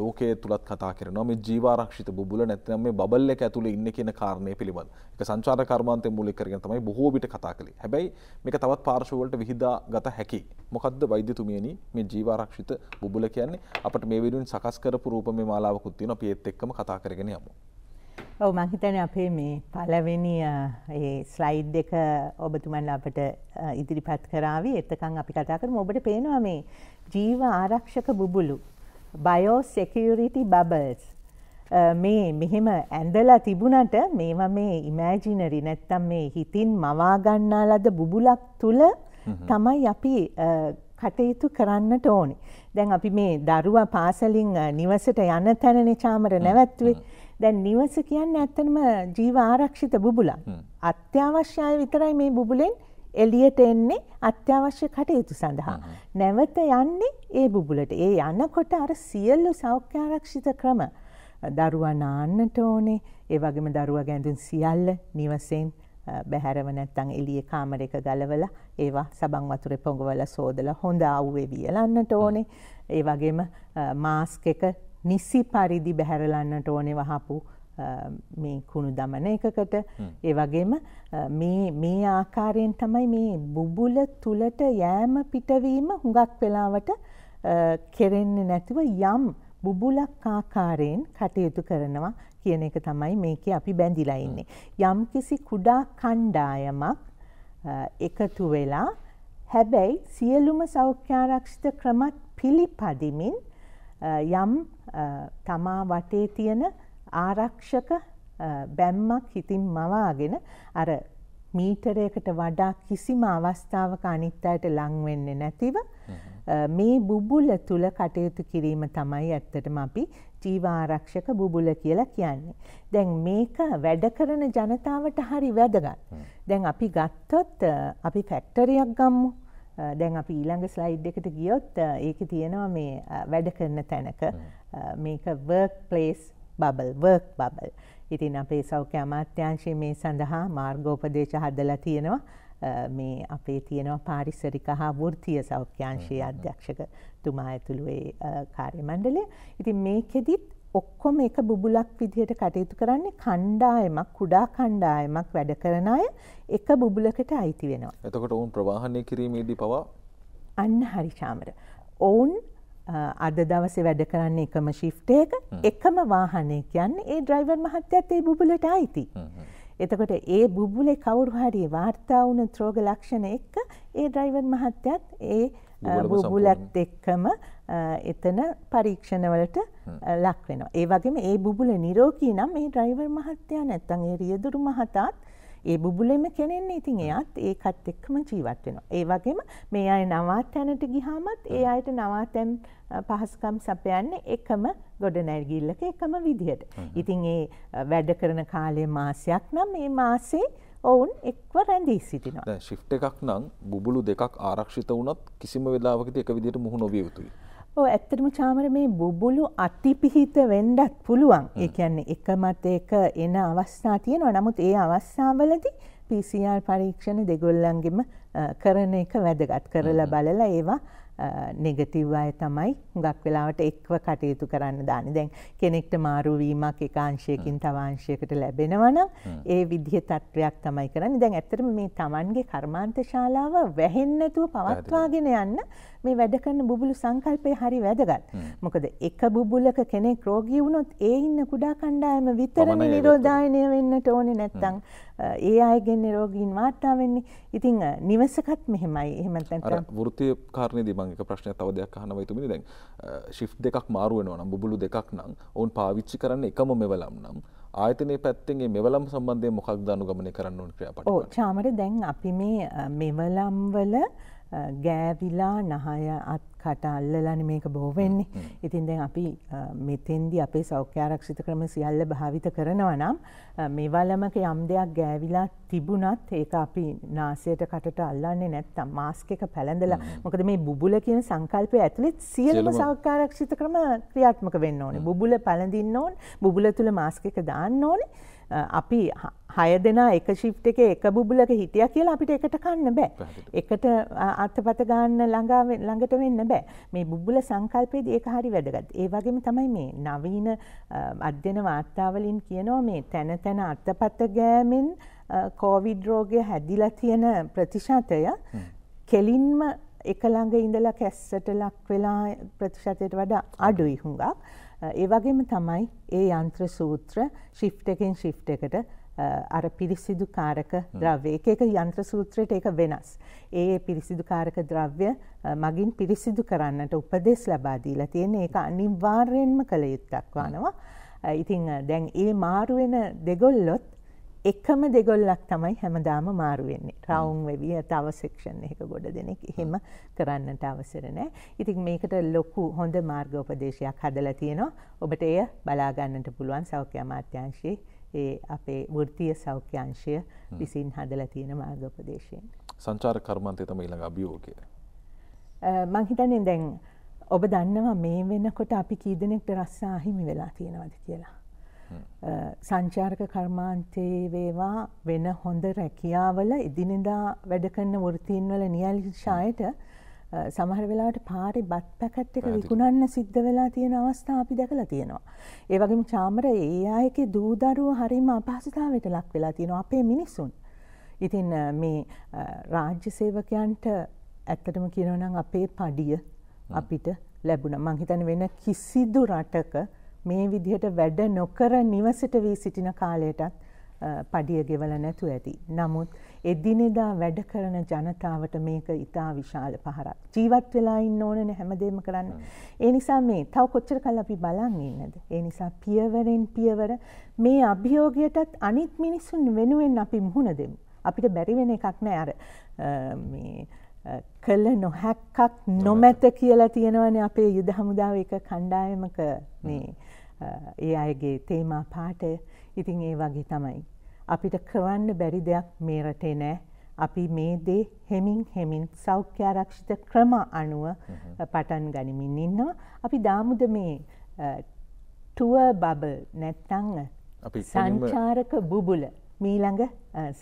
ලෝකයේ තුලත් කතා කරනවා මේ ජීවාරක්ෂිත බුබුල නැත්නම් මේ බබල් එක ඇතුලේ ඉන්නේ කියන කාරණය පිළිබඳ. ඒක සංචාර කර්මාන්තයෙන් මූලික කරගෙන තමයි බොහෝ විට කතා කළේ. හැබැයි මේක තවත් පාර්ශව වලට විහිදා ගත හැකි. මොකද්ද වෛද්‍යතුමියනි මේ ජීවාරක්ෂිත බුබුල කියන්නේ අපට මේ විඩුවෙන් සකස් කරපු රූප මේ මාලාවකුත් තියෙනවා අපි ඒත් එක්කම කතා කරගෙන යමු. ඔව් මං හිතන්නේ අපේ මේ පළවෙනි ඒ ස්ලයිඩ් එක ඔබතුමන්ලා අපට ඉදිරිපත් කරાવી එතකන් අපි කතා කරමු ඔබට පේනවා මේ ජීව ආරක්ෂක බුබුලු බයෝ security bubbles මේ මෙහෙම ඇඳලා තිබුණට මේවා මේ ඉමෑජිනරි නැත්තම් මේ හිතින් මවා ගන්නා ලද බුබුලක් තුල තමයි අපි කටයුතු කරන්නට ඕනි. දැන් අපි මේ දරුවා පාසලින් නිවසට යන තැනනේ චාමර නැවැත්තුවේ. දැන් නිවස කියන්නේ ඇත්තටම ජීව ආරක්ෂිත බුබුලක්. අත්‍යවශ්‍ය අය විතරයි මේ බුබුලෙන් එළියට එන්නේ අත්‍යවශ්‍ය කටයුතු සඳහා. නැවත යන්නේ ඒ බුබුලට. ඒ යනකොට අර සියලු සෞඛ්‍ය ආරක්ෂිත ක්‍රම දරුවා නාන්නට ඕනේ. ඒ වගේම දරුවා ගැඳුම් සියල්ල නිවසෙන් බැහැරව නැත්තං එලිය කාමර එක ගලවලා ඒවා සබන් වතුරේ පොඟවලා සෝදලා හොඳ ආව්වේ වියලන්නට ඕනේ. ඒ වගේම මාස්ක් එක නිසි පරිදි බැහැරලන්නට ඕනේ වහපු මේ කුණු දමන එකකට ඒ වගේම මේ මේ ආකාරයෙන් තමයි මේ බුබුල තුලට යෑම පිටවීම හුඟක් වෙලාවට කෙරෙන්නේ නැතුව යම් බුබුලක් ආකාරයෙන් කටයුතු කරනවා කියන එක තමයි මේකේ අපි බැඳිලා ඉන්නේ. යම්කිසි කුඩා කණ්ඩායමක් එකතු වෙලා හැබැයි සියලුම සෞඛ්‍යාරක්ෂිත ක්‍රමත් පිළිපදිමින් යම් තමා වටේ තියෙන ආරක්ෂක බැම්මක් හිතින් මවාගෙන අර මීටරයකට වඩා කිසිම අවස්ථාවක අනිත් අයට ලං වෙන්නේ නැතිව මේ බුබුල තුල කටයුතු කිරීම තමයි ඇත්තටම අපි ජීවාරක්ෂක බුබුල කියලා කියන්නේ. දැන් මේක වැඩ කරන ජනතාවට හරි වැදගත්. දැන් අපි ගත්තොත් අපි ෆැක්ටරියක් ගම්මු. දැන් අපි ඊළඟ ස්ලයිඩ් එකට ගියොත් ඒකේ තියෙනවා මේ වැඩ කරන තැනක මේක work place bubble work bubble. ඉතින් අපේ සෞඛ්‍ය අමාත්‍යාංශයේ මේ සඳහා මාර්ගෝපදේශ හදලා තියෙනවා. මේ අපේ තියෙනවා පාරිසරික හා වෘතිය සෞඛ්‍යංශයේ අධ්‍යක්ෂකතුමා ඇතුළු ඒ කාර්ය මණ්ඩලය. ඉතින් මේකෙදිත් ඔක්කොම එක බුබුලක් විදිහට කටයුතු කරන්නේ කණ්ඩායමක් කුඩා කණ්ඩායමක් වැඩ කරන අය එක බුබුලකට අයිති වෙනවා. එතකොට ඔවුන් ප්‍රවාහනය කිරීමේදී පවා අන්න හරි චාමර. ඔවුන් අද දවසේ වැඩ කරන්නේ එකම ශිෆ්ටයක එකම වාහනය කියන්නේ ඒ ඩ්‍රයිවර් මහත්තයත් ඒ බුබුලට අයිති. එතකොට ඒ බුබුලේ කවුරු හරි වාර්තා වුණ ත්‍රෝග ලක්ෂණ එක්ක ඒ ඩ්‍රයිවර් මහත්තයත් ඒ බුබුලත් එක්කම එතන පරීක්ෂණවලට ලක් වෙනවා. ඒ වගේම ඒ බුබුල නිරෝගී නම් ඒ ඩ්‍රයිවර් මහත්තයා නැත්තම් ඒ රියදුරු මහතාත් ඒ බුබුලෙම කෙනෙන්නේ ඉතින් එයත් ඒකත් එක්කම ජීවත් වෙනවා. ඒ වගේම මේ අය නවාතැනට ගිහාමත් ඒ අයට නවාතැන් පහසුකම් සපයන්නේ එකම ගොඩනැගිල්ලක එකම විදිහට. ඉතින් ඒ වැඩ කරන කාලයේ මාසයක් නම් මේ මාසේ ඔවුන් එක්ව රැඳී සිටිනවා. දැන් shift එකක් නම් බුබුලු දෙකක් ආරක්ෂිත වුණත් කිසිම වෙලාවකදී එක විදිහට මුහුණ නොවිය යුතුයි. ඕ ඇත්තටම චාමර මේ බුබුලු අතිපිහිත වෙන්ඩත් පුළුවන් ඒකන්නේ එක මත එක එන අවස්ථා තියෙනවා නමුත් ඒ අවස්ථාවලදි පිසිR පරීක්ෂණ දෙගොල්ලන්ගෙම කරන එක වැදගත් කරලා බලලා ඒවා නෙගතිව් අය තමයි හුඟක් වෙලාවට එක්ව කටයුතු කරන්න දානි දැන් කෙනෙක්ට මාරුවීමක් එකංශයකින් තවංශයකට ලැබෙනවනම් ඒ විදිහ තත්ත්වයක් තමයි කරන්න දැන් ඇතරම මේ තමන්ගේ කර්මාන්ත ශාලාව වැහෙන්නැතුව පවත්වාගෙන යන්න මේ වැඩකරන්න බුබුලු සංකල්පය හරි වැදගත් මොකද එක බුබුලක කෙනෙක් රෝගී වුණොත් ඒ ඉන්න කුඩා කණ්ඩායම විතරම නිරෝධායනය වෙන්නට ඕනේ නැත්තං ඒ අයගෙන් නිරෝගීන් වාර්තා වෙන්නේ. ඉතින් නිවසකත් මෙහෙමයි. එහෙම නැත්නම් අර වෘත්තීය කාරණේදී මම එක ප්‍රශ්නයක් තව දෙයක් අහනවා ඉතුමිනි. දැන් shift දෙකක් මාරු වෙනවා නම් බුබුලු දෙකක් නම් ඔවුන් පාවිච්චි කරන්න එකම මෙවලම් නම් ආයතනයේ පැත්තෙන් මේ මෙවලම් සම්බන්ධයෙන් මොකක්ද අනුගමනය කරන්න ඕන ක්‍රියාපටිපාටි? ඔව් චාමර දැන් අපි මේ මෙවලම් වල ගෑවිලා නහය අත් කට අල්ලලන මේක බෝවෙන්නේ ඉතින් දැන් අපි මෙතෙන්දි අපේ සෞඛ්‍යාරක්ෂිත ක්‍රම සියල්ල භාවිත කරනවා නම් මෙවලමක යම් දෙයක් ගෑවිලා තිබුණත් ඒක අපි නාසයට කටට අල්ලන්නේ නැත්තම් මාස්ක එක පැළඳලා මොකද මේ බුබුල කියන සංකල්පය ඇතුළෙත් සියලුම සෞඛ්‍යාරක්ෂිත ක්‍රම ක්‍රියාත්මක වෙන්න ඕනේ බුබුල පැළඳින්න ඕන බුබුල තුල මාස්ක එක දාන්න ඕනේ අපි හය දෙනා එක ශිප් එක එක බුබුලක හිටිය කියලා අපිට එකට කන්න බෑ. එකට අත්පත ගන්න ළඟට වෙන්න බෑ. මේ බුබුල සංකල්පයේදී ඒක හරි වැදගත්. ඒ වගේම තමයි මේ නවීන අධ්‍යන වාර්තාවලින් කියනවා මේ තැන තැන අත්පත ගෑමෙන් කෝවිඩ් රෝගය හැදිලා තියෙන ප්‍රතිශතය කෙලින්ම එක ළඟ ඉඳලා කැස්සට ලක් වෙලා ප්‍රතිශතයට වඩා අඩුයි හුඟක්. ඒ වගේම තමයි ඒ යන්ත්‍ර සූත්‍ර shift එකෙන් shift එකට අර පිරිසිදු කාරක ද්‍රව්‍ය එක එක යන්ත්‍ර සූත්‍රයට ඒක වෙනස්. ඒ පිරිසිදු කාරක ද්‍රව්‍ය මගින් පිරිසිදු කරන්නට උපදෙස් ලබා දීලා තියෙන ඒක අනිවාර්යෙන්ම කළ යුත්තක් වනවා. ඉතින් දැන් ඒ මාරු වෙන දෙගොල්ලොත් එකම දෙගොල්ලක් තමයි හැමදාම මාරු වෙන්නේ. රවුම් වෙවි තව සෙක්ෂන් එකක ගොඩ දෙනෙක් එහෙම කරන්නට අවසර නැහැ. ඉතින් මේකට ලොකු හොඳ මාර්ගෝපදේශයක් හදලා තියෙනවා. ඔබට එය බලා ගන්නට පුළුවන් සෞඛ්‍ය අමාත්‍යාංශයේ ඒ අපේ වෘත්තීය සෞඛ්‍ය අංශය විසින් හදලා තියෙන මාර්ගෝපදේශයෙන්. සංචාර කර්මාන්තය තමයි ඊළඟ අභියෝගය. මං හිතන්නේ දැන් ඔබ දන්නවා මේ වෙනකොට අපි කී දෙනෙක්ට රස්සා අහිමි වෙලා තියෙනවද කියලා. සංචාරක කර්මාන්තයේ වේවා වෙන හොඳ රැකියාවල ඉදිනෙදා වැඩකන්න වෘතීන්වල නියලිශායට සමහර වෙලාට පාරි බත් පැකට් එක විකුණන්න සිද්ධ වෙලා තියෙන අවස්ථා අපි දැකලා තියෙනවා. ඒ වගේම චාමර ඒ අයගේ දූදරුව හරීම අපහසුතාවයට ලක් වෙලා තියෙනවා අපේ මිනිසුන්. ඉතින් මේ රාජ්‍ය සේවකයන්ට ඇත්තටම කියනවා නම් අපේ පඩිය අපිට ලැබුණා. මං හිතන්නේ වෙන කිසිදු රටක මේ විදිහට වැඩ නොකර නිවසට වී සිටින කාලයටත් පඩිය ගෙවල නැතු ඇති. නමුත් එදිනෙදා වැඩ කරන ජනතාවට මේක ඉතා විශාල පහරක්. ජීවත් වෙලා ඉන්න ඕනන හැමදේම කරන්න. ඒ නිසා මේ තව කොච්චර කල් අපි බලන් ඉන්නද. ඒ නිසා පියවරෙන් පියවර මේ අභියෝගයටත් අනිත් මිනිස්සුන් වෙනුවෙන් අපි මුහුණ දෙමු. අපිට බැරි වෙන එකක් නෑ අර කළ නොහැක්කක් නොමැත කියලා තියෙනවනේ අපේ යුද හමුදාව එක කණ්ඩායමක මේ ඒ අයගේ තේමා පාටය ඉතින් ඒ වගේ තමයි. අපිට කරන්න බැරි දෙයක් මේ රටේ නෑ. අපි මේ දේ හෙමින් හෙමින් සෞඛ්‍ය ආරක්ෂිත ක්‍රම අනුව පටන් ගනිමින් ඉන්නවා. අපි දාමුද මේ ටුව බබල් නැත්තං සංචාරක බුබුල මීළඟ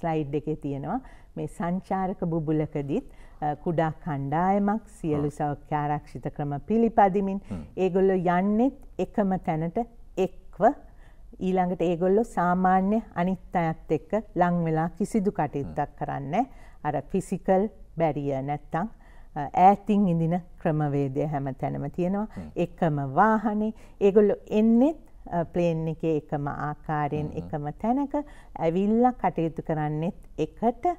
ස්ලයිඩ් එකේ තියෙනවා මේ සංචාරක බුබුලකදිත් කුඩා කණ්ඩායමක් සියලු සෞඛ්‍ය ආරක්ෂිත ක්‍රම පිළිපදිමින් ඒගොල්ලො යන්නෙත් එකම තැනට එක්ව ඊළඟට ඒගොල්ලො සාමාන්‍ය අනිත් අයත් එක්ක ලංවෙලා කිසිදු කටයුත්තක් කරන්න අර ෆිසිකල් බැරිය නැත්තං ඈතින් ඉඳින ක්‍රමවේදය හැම තැනම තියෙනවා එකම වාහනේ ඒගොල්ලො එන්නෙත් ප්ලේන් එක එකම ආකාරයෙන් එකම තැනක ඇවිල්ල කටයුතු කරන්නෙත් එකට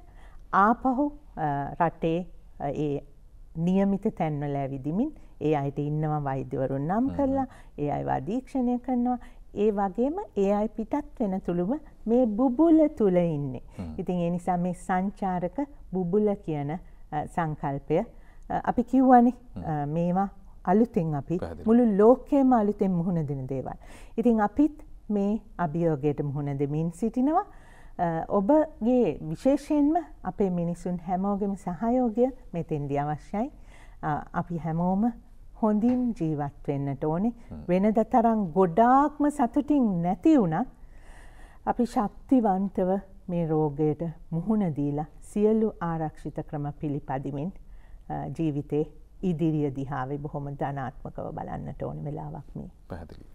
ආපහු රටේ ඒ නියමිත තැන්වල ඇවිදිමින් ඒ අයට ඉන්නවා වෛද්‍යවරුන් නම් කරලා ඒ අය අධීක්ෂණය කරනවා ඒ වගේම ඒ අයි පිටත් වෙන තුළුම මේ බුබුල තුළ ඉන්නේ. ඉතින් ඒ නිසා මේ සංචාරක බුබුල කියන සංකල්පය අපි කිව්වනේ මේවා අලුතෙන් අපි මුළු ලෝකයේම අලුතෙන් මුහුණ දෙන දේවල්. ඉතින් අපිත් මේ අභියෝගයට මුහුණ දෙමින් සිටිනවා. ඔබගේ විශේෂයෙන්ම අපේ මිනිසුන් හැමෝගෙම සහයෝගය මෙතෙන්දි අවශ්‍යයි අපි හැමෝම හොඳින් ජීවත් වෙන්නට ඕනේ වෙනද තරම් ගොඩාක්ම සතුටින් නැති වුණත් අපි ශක්තිවන්තව මේ රෝගයට මුහුණ දීලා සියලු ආරක්ෂිත ක්‍රම පිළිපදිමින් ජීවිතේ ඉදිරිය දිහාවේ බොහොම ධනාත්මකව බලන්නට ඕන වෙලාවක් මේ. පැහැදිලි.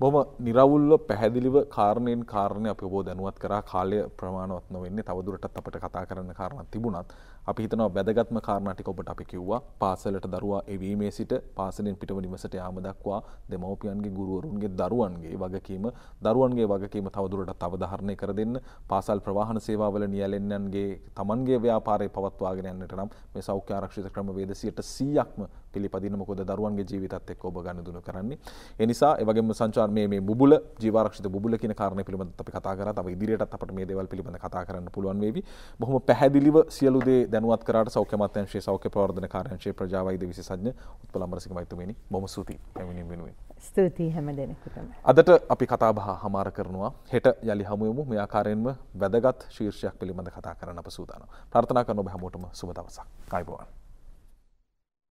බොම නිරවුල්ල පැහැදිලිව කාරණයෙන් කාරණය අප බෝ දැනුවත් කර කාලය ප්‍රමාණවත් නොවෙන්නේ තවදුරටත් අපට කතා කරන්න කාරණ තිබුණත් අපි හිතනවා වැදගත්ම කාරණා ටික ඔබට අපි කිව්වා පාසලට දරුවා එවීමේ සිට පාසලෙන් පිටව නිවසට යාම දක්වා දෙමව්පියන්ගේ ගුරුවරුන්ගේ දරුවන්ගේ වගකීම දරුවන්ගේ වගකීම තවදුරටත් අවධාරණය කර දෙන්න පාසල් ප්‍රවාහන සේවාවල නියැලෙන්නන්ගේ තමන්ගේ ව්‍යාපාරය පවත්වාගෙන යන්නට නම් මේ සෞඛ්‍ය ආරක්ෂිත ක්‍රමවේද 100%ක්ම පිළිපදින්න මොකද දරුවන්ගේ ජීවිතත් එක්ක ඔබ ගනුදෙනු කරන්නේ ඒ නිසා ඒ වගේම සංචාර මේ මේ බුබුල ජීවාරක්ෂිත බුබුල කියන කාරණය පිළිබඳව අපි කතා කරා තව ඉදිරියටත් අපිට මේ දේවල් පිළිබඳව කතා කරන්න පුළුවන් වේවි බොහොම පැහැදිලිව සියලු දේ දැනුවත් කරාට සෞඛ්‍ය අමාත්‍යාංශයේ සෞඛ්‍ය ප්‍රවර්ධන කාර්යාංශයේ ප්‍රජාවෛද්‍ය විශේෂඥ උත්පල අමරසිංහ මහත්මයාණි බොහොම ස්තුතියි පැමිණීම වෙනුවෙන්. ස්තුතියි හැම දිනෙකටම. අදට අපි කතා බහ හමාර කරනවා. හෙට යලි හමු වෙමු. මේ ආකාරයෙන්ම වැදගත් ශීර්ෂයක් පිළිබඳ කතා කරන්න අප සූදානම්. ප්‍රාර්ථනා කරන ඔබ හැමෝටම සුබ දවසක්. ආයුබෝවන්.